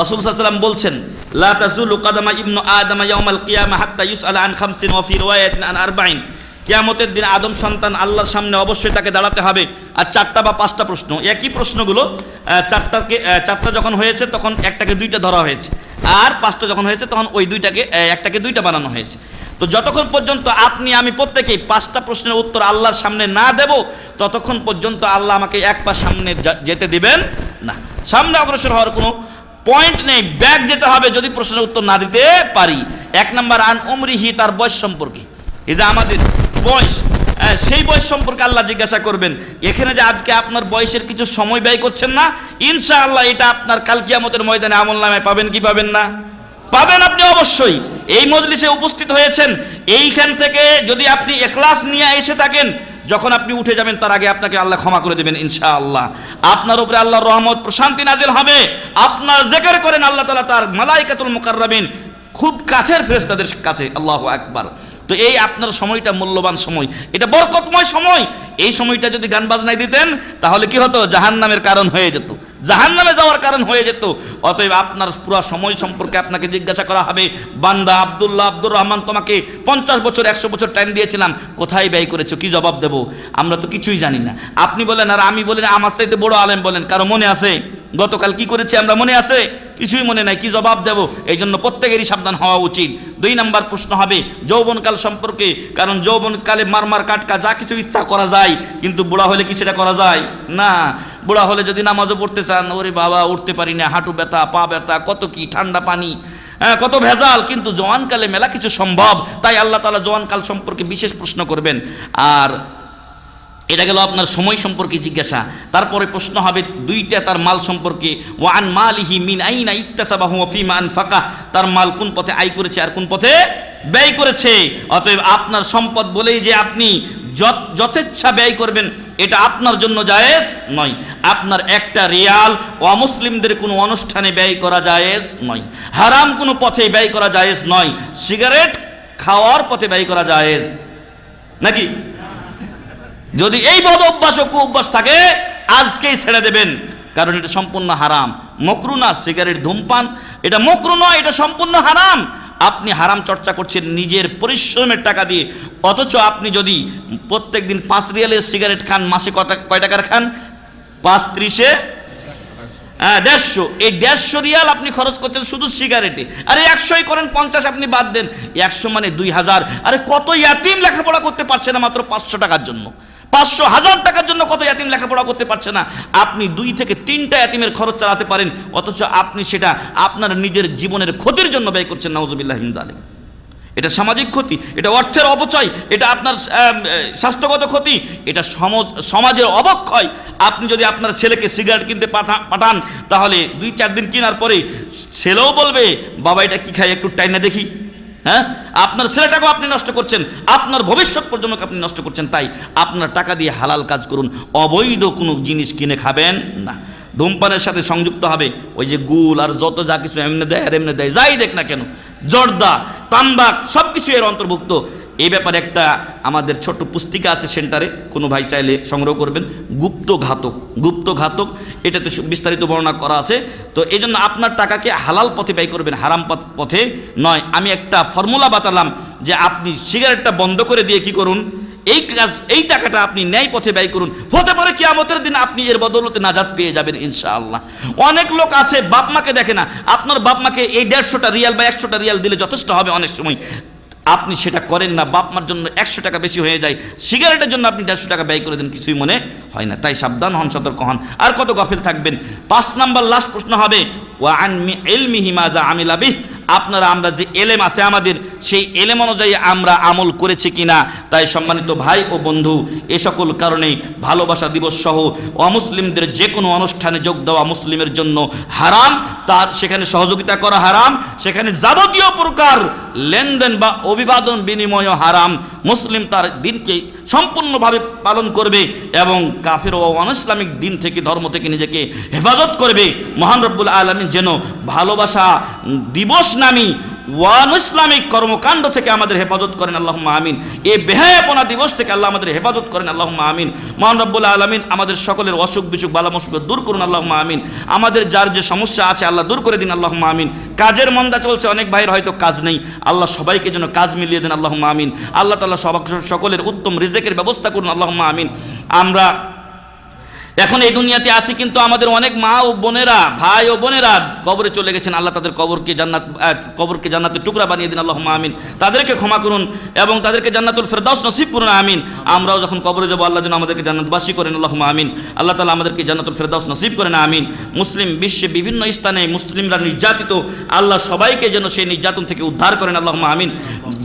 [SPEAKER 1] রসুল সাল্লাম বলছেন লা তাজুল কাদামা ইবনু আদামা ইয়াউমাল কিয়ামা হাত্তা ইউসআলা আন খামসিন ওয়া ফি রিওয়ায়াতিন আন আরবাইন কেয়ামতের দিন আদম সন্তান আল্লাহর সামনে অবশ্যই তাকে দাঁড়াতে হবে আর চারটা বা পাঁচটা প্রশ্ন একই প্রশ্নগুলো চারটাকে চারটা যখন হয়েছে তখন একটাকে দুইটা ধরা হয়েছে আর পাঁচটা যখন হয়েছে তখন ওই দুইটাকে একটাকে দুইটা বানানো হয়েছে তো যতক্ষণ পর্যন্ত আপনি আমি প্রত্যেকেই পাঁচটা প্রশ্নের উত্তর আল্লাহর সামনে না দেব ততক্ষণ পর্যন্ত আল্লাহ আমাকে এক পা সামনে যেতে দিবেন না সামনে অগ্রসর হওয়ার কোনো পয়েন্ট নেই ব্যাগ যেতে হবে যদি প্রশ্নের উত্তর না দিতে পারি এক নম্বর আন উমরিহি তার বয়স সম্পর্কে এটা আমাদের বয়স হ্যাঁ, সেই বয়স সম্পর্কে আল্লাহ জিজ্ঞাসা করবেন এখানে যে আজকে আপনার বয়সের কিছু সময় ব্যয় করছেন না ইনশা আল্লাহ এটা আপনার কালকিয়ামতের ময়দানে আমল নামে পাবেন কি পাবেন না পাবেন আপনি অবশ্যই এই মজলিসে উপস্থিত হয়েছেন এইখান থেকে যদি আপনি এখলাস নিয়ে এসে থাকেন যখন আপনি উঠে যাবেন তার আগে আপনাকে আল্লাহ ক্ষমা করে দেবেন ইনশা আল্লাহ আপনার উপরে আল্লাহর রহমত প্রশান্তি নাজিল হবে আপনার জেকার করেন আল্লাহ তালা তার মালাইকাতুল মোকার খুব কাছের ফেরেস্তাদের কাছে আল্লাহ আকবার তো এই আপনার সময়টা মূল্যবান সময় এটা বরকতময় সময় এই সময়টা যদি গান বাজনায় দিতেন তাহলে কি হতো জাহান্নামের কারণ হয়ে যেত জাহান নামে যাওয়ার কারণ হয়ে যেত অতএব আপনার পুরা সময় সম্পর্কে আপনাকে জিজ্ঞাসা করা হবে বান্দা আবদুল্লাহ আব্দুর রহমান তোমাকে পঞ্চাশ বছর একশো বছর টাইম দিয়েছিলাম কোথায় ব্যয় করেছো কি জবাব দেব আমরা তো কিছুই জানি না আপনি বলেন আর আমি বলেন আমার সাথে বড় আলেম বলেন কারো মনে আছে গতকাল কি করেছি আমরা মনে আছে কিছুই মনে নাই কি জবাব দেব এই জন্য প্রত্যেকেরই সাবধান হওয়া উচিত দুই নাম্বার প্রশ্ন হবে যৌবনকাল সম্পর্কে কারণ যৌবনকালে মারমার কাটকা যা কিছু ইচ্ছা করা যায় কিন্তু বুড়া হলে কি সেটা করা যায় না বুড়া হলে যদি নামাজও পড়তে চান ওরে বাবা উঠতে পারি না হাঁটু ব্যথা পা ব্যথা কত কি ঠান্ডা পানি হ্যাঁ কত ভেজাল কিন্তু জওয়ানকালে মেলা কিছু সম্ভব তাই আল্লাহ তালা জওয়ানকাল সম্পর্কে বিশেষ প্রশ্ন করবেন আর এটা গেল আপনার সময় সম্পর্কে জিজ্ঞাসা তারপরে প্রশ্ন হবে দুইটা তার মাল সম্পর্কে ওয়ান মালিহি মিন আইনা ইত্তাসাবাহু ফি মান ফাঁকা তার মাল কোন পথে আয় করেছে আর কোন পথে ব্যয় করেছে অতএব আপনার সম্পদ বলেই যে আপনি যথেচ্ছা ব্যয় করবেন এটা আপনার জন্য জায়েজ নয় আপনার একটা রিয়াল অমুসলিমদের কোনো অনুষ্ঠানে ব্যয় করা জায়েজ নয় হারাম কোনো পথে ব্যয় করা জায়েজ নয় সিগারেট খাওয়ার পথে ব্যয় করা জায়েজ নাকি যদি এই বদ অভ্যাস ও কুঅভ্যাস থাকে আজকেই ছেড়ে দেবেন কারণ এটা সম্পূর্ণ হারাম মকরু না সিগারেট ধূমপান এটা মকরু নয় এটা সম্পূর্ণ হারাম আপনি হারাম চর্চা করছেন নিজের পরিশ্রমের টাকা দিয়ে অথচ আপনি যদি প্রত্যেক দিন পাঁচ রিয়ালের সিগারেট খান মাসে কত কয় টাকার খান পাঁচ ত্রিশে হ্যাঁ দেড়শো এই দেড়শো রিয়াল আপনি খরচ করছেন শুধু সিগারেটে আরে একশোই করেন পঞ্চাশ আপনি বাদ দেন একশো মানে দুই হাজার আরে কত ইয়াতিম লেখাপড়া করতে পারছে না মাত্র পাঁচশো টাকার জন্য পাঁচশো হাজার টাকার জন্য কত এতিম লেখাপড়া করতে পারছে না আপনি দুই থেকে তিনটা এতিমের খরচ চালাতে পারেন অথচ আপনি সেটা আপনার নিজের জীবনের ক্ষতির জন্য ব্যয় করছেন নওয়াজবিল্লাহ জালে এটা সামাজিক ক্ষতি এটা অর্থের অপচয় এটা আপনার স্বাস্থ্যগত ক্ষতি এটা সমাজের অবক্ষয় আপনি যদি আপনার ছেলেকে সিগারেট কিনতে পাঠান তাহলে দুই চার দিন কেনার পরে ছেলেও বলবে বাবা এটা কী খায় একটু টাইনে দেখি হ্যাঁ আপনার ছেলেটাকেও আপনি নষ্ট করছেন আপনার ভবিষ্যৎ প্রজন্মকে আপনি নষ্ট করছেন তাই আপনার টাকা দিয়ে হালাল কাজ করুন অবৈধ কোনো জিনিস কিনে খাবেন না ধূমপানের সাথে সংযুক্ত হবে ওই যে গুল আর যত যা কিছু এমনি দেয় আর এমনি দেয় যাই দেখ না কেন জর্দা তাম্বাক সব কিছু এর অন্তর্ভুক্ত এই ব্যাপারে একটা আমাদের ছোট্ট পুস্তিকা আছে সেন্টারে কোনো ভাই চাইলে সংগ্রহ করবেন গুপ্ত ঘাতক গুপ্ত ঘাতক এটাতে বিস্তারিত বর্ণনা করা আছে তো এই আপনার টাকাকে হালাল পথে ব্যয় করবেন হারাম পথে নয় আমি একটা ফর্মুলা বাতালাম যে আপনি সিগারেটটা বন্ধ করে দিয়ে কি করুন এই কাজ এই টাকাটা আপনি ন্যায় পথে ব্যয় করুন হতে পারে আমাদের দিন আপনি এর বদলতে নাজাদ পেয়ে যাবেন ইনশাআল্লাহ অনেক লোক আছে বাপমাকে দেখে না আপনার বাপমাকে এই দেড়শোটা রিয়াল বা একশোটা রিয়াল দিলে যথেষ্ট হবে অনেক সময় আপনি সেটা করেন না বাপ মার জন্য একশো টাকা বেশি হয়ে যায় সিগারেটের জন্য আপনি দেড়শো টাকা ব্যয় করে দেন কিছুই মনে হয় না তাই সাবধান হন সতর্ক হন আর কত গফিল থাকবেন পাঁচ নাম্বার লাস্ট প্রশ্ন হবে ওয়া আনমি এলমি আমি আমিলাবিহ আপনারা আমরা যে এলেম আছে আমাদের সেই এলেম অনুযায়ী আমরা আমল করেছি কিনা তাই সম্মানিত ভাই ও বন্ধু এ সকল কারণে ভালোবাসা দিবস সহ অমুসলিমদের যে কোনো অনুষ্ঠানে যোগ দেওয়া মুসলিমের জন্য হারাম তার সেখানে সহযোগিতা করা হারাম সেখানে যাবতীয় প্রকার লেনদেন বা অভিবাদন বিনিময় হারাম মুসলিম তার দিনকে সম্পূর্ণভাবে পালন করবে এবং কাফের ও অনইসলামিক দিন থেকে ধর্ম থেকে নিজেকে হেফাজত করবে মহান রব্বুল আলমী যেন ভালোবাসা দিবস নামী ওয়ান ইসলামিক কর্মকাণ্ড থেকে আমাদের হেফাজত করেন আল্লাহ আমিন এ বেহায়াপনা দিবস থেকে আল্লাহ আমাদের হেফাজত করেন আল্লাহ আমিন মহানবুল আলমিন আমাদের সকলের অসুখ বিসুখ বালা মুসিবত দূর করুন আল্লাহ আমিন আমাদের যার যে সমস্যা আছে আল্লাহ দূর করে দিন আল্লাহ আমিন কাজের মন্দা চলছে অনেক ভাইয়ের হয়তো কাজ নেই আল্লাহ সবাইকে যেন কাজ মিলিয়ে দেন আল্লাহ আমিন আল্লাহ তাল্লাহ সকলের উত্তম রিজেকের ব্যবস্থা করুন আল্লাহ আমিন আমরা এখন এই দুনিয়াতে আসি কিন্তু আমাদের অনেক মা ও বোনেরা ভাই ও বোনেরা কবরে চলে গেছেন আল্লাহ তাদের কবরকে জান্নাত কবরকে জান্নাতের টুকরা বানিয়ে দিন আল্লাহ আমিন তাদেরকে ক্ষমা করুন এবং তাদেরকে জান্নাতুল ফেরদাস নসিব করুন আমিন আমরাও যখন কবরে যাবো আল্লাহ যেন আমাদেরকে জান্নাতবাসী করেন আল্লাহ আমিন আল্লাহ তালা আমাদেরকে জান্নাতুল ফেরদাস নসিব করেন আমিন মুসলিম বিশ্বে বিভিন্ন স্থানে মুসলিমরা নির্যাতিত আল্লাহ সবাইকে যেন সেই নির্যাতন থেকে উদ্ধার করেন আল্লাহ আমিন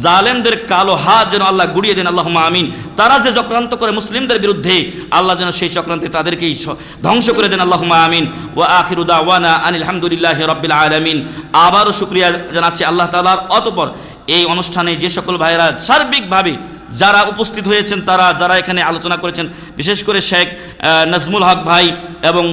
[SPEAKER 1] জালেমদের কালো হাত যেন আল্লাহ গুড়িয়ে দেন আল্লাহ আমিন তারা যে চক্রান্ত করে মুসলিমদের বিরুদ্ধে আল্লাহ যেন সেই চক্রান্তে তাদেরকে থেকেই ধ্বংস করে দেন আল্লাহ আমিন ও আখিরুদা আনিল আনিলহামদুলিল্লাহ রব্বিল আলমিন আবারও শুক্রিয়া জানাচ্ছি আল্লাহ তালার অতপর এই অনুষ্ঠানে যে সকল ভাইরা সার্বিকভাবে যারা উপস্থিত হয়েছেন তারা যারা এখানে আলোচনা করেছেন বিশেষ করে শেখ নাজমুল হক ভাই এবং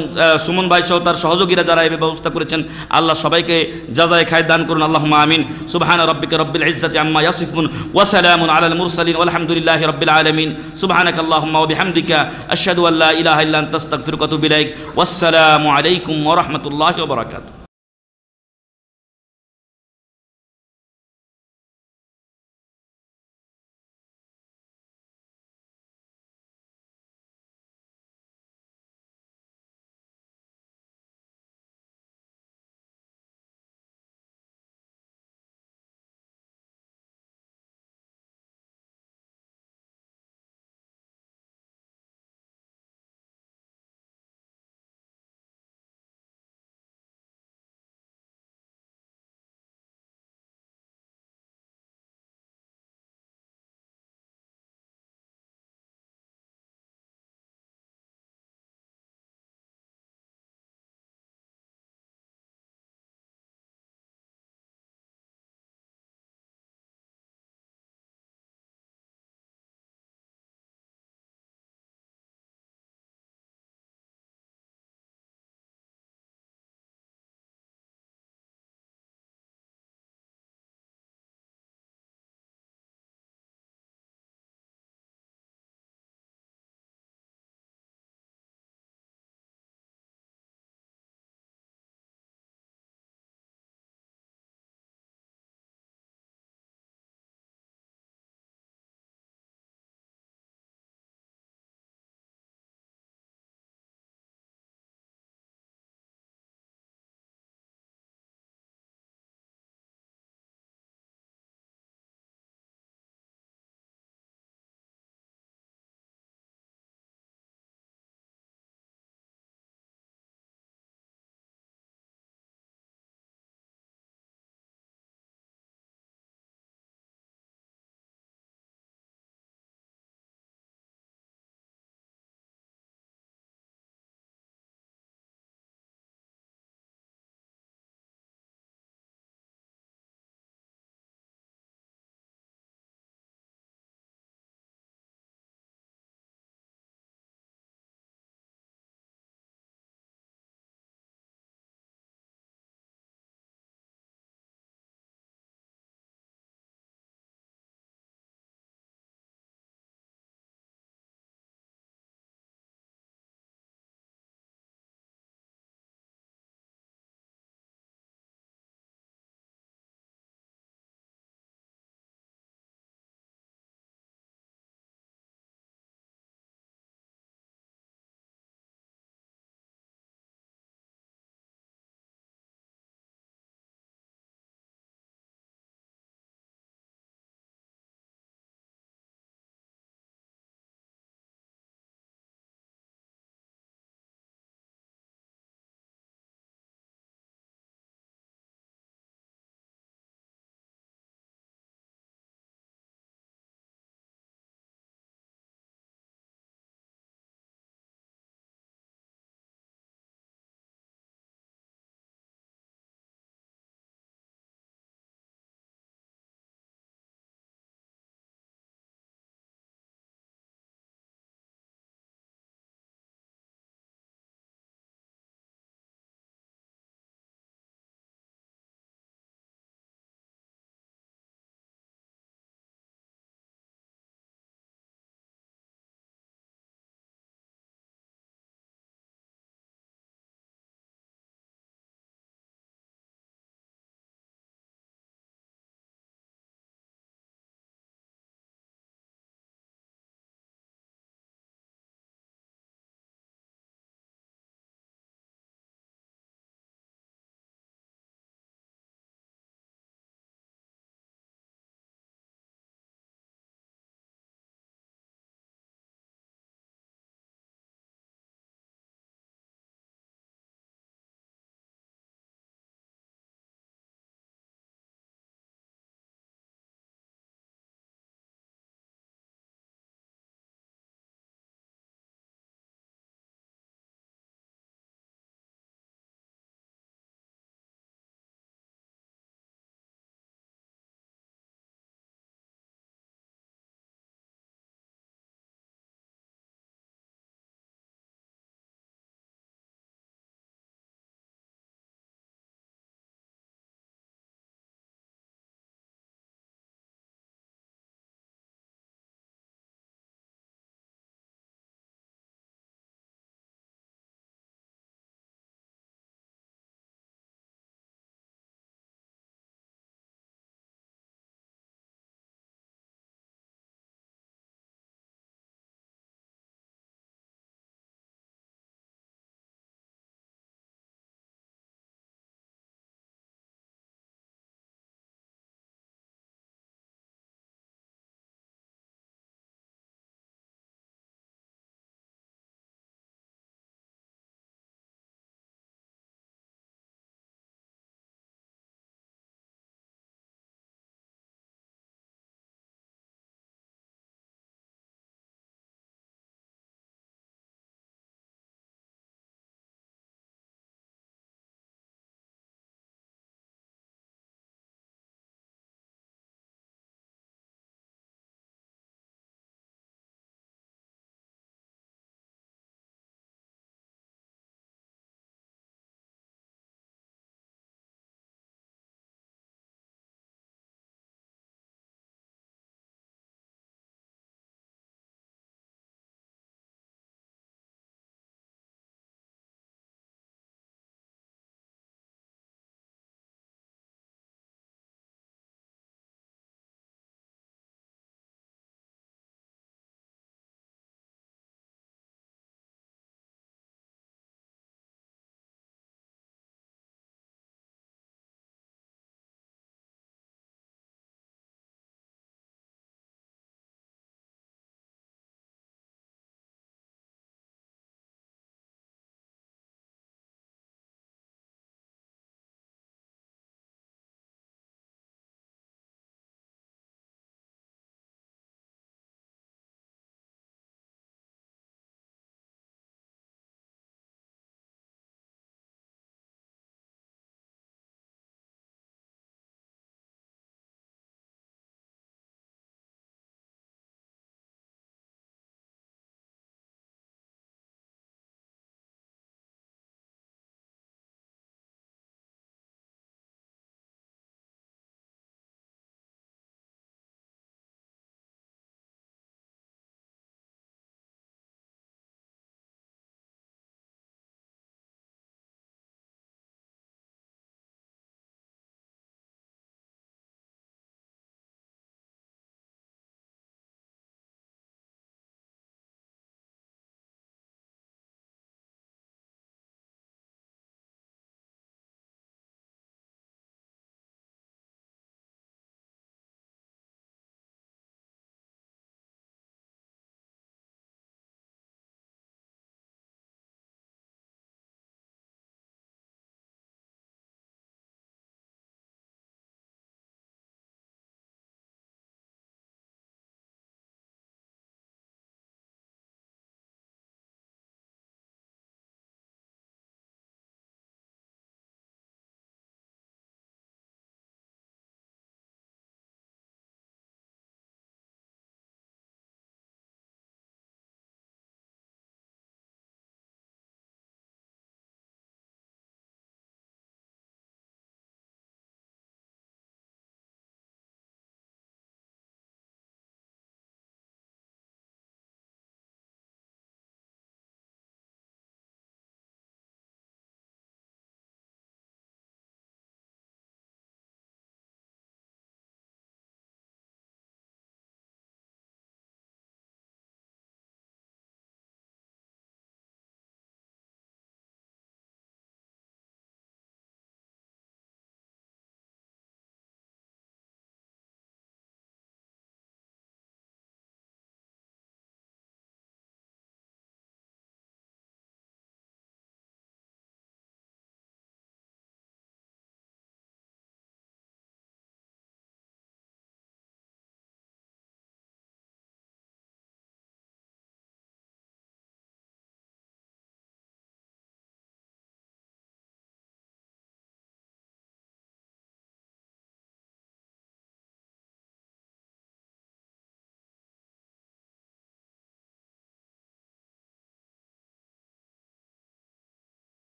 [SPEAKER 1] সুমন ভাই সহ তার সহযোগীরা যারা এই ব্যবস্থা করেছেন আল্লাহ সবাইকে যাদায় খায় দান করুন আল্লাহ আমিন সুবহান রব্বিক রব্বিল ইজ্জাতি আম্মা ইয়াসিফুন ওয়াসালাম সালামুন আলাল মুরসালিন আলহামদুলিল্লাহি রব্বিল আলামিন সুবহানাক আল্লাহুম্মা ওয়া বিহামদিকা আশহাদু আল্লা ইলাহা ইল্লা আনতা আস্তাগফিরুকা ওয়া আতুবু ইলাইক ওয়াসসালামু আলাইকুম ওয়া রাহমাতুল্লাহি ওয়া বারাকাতুহু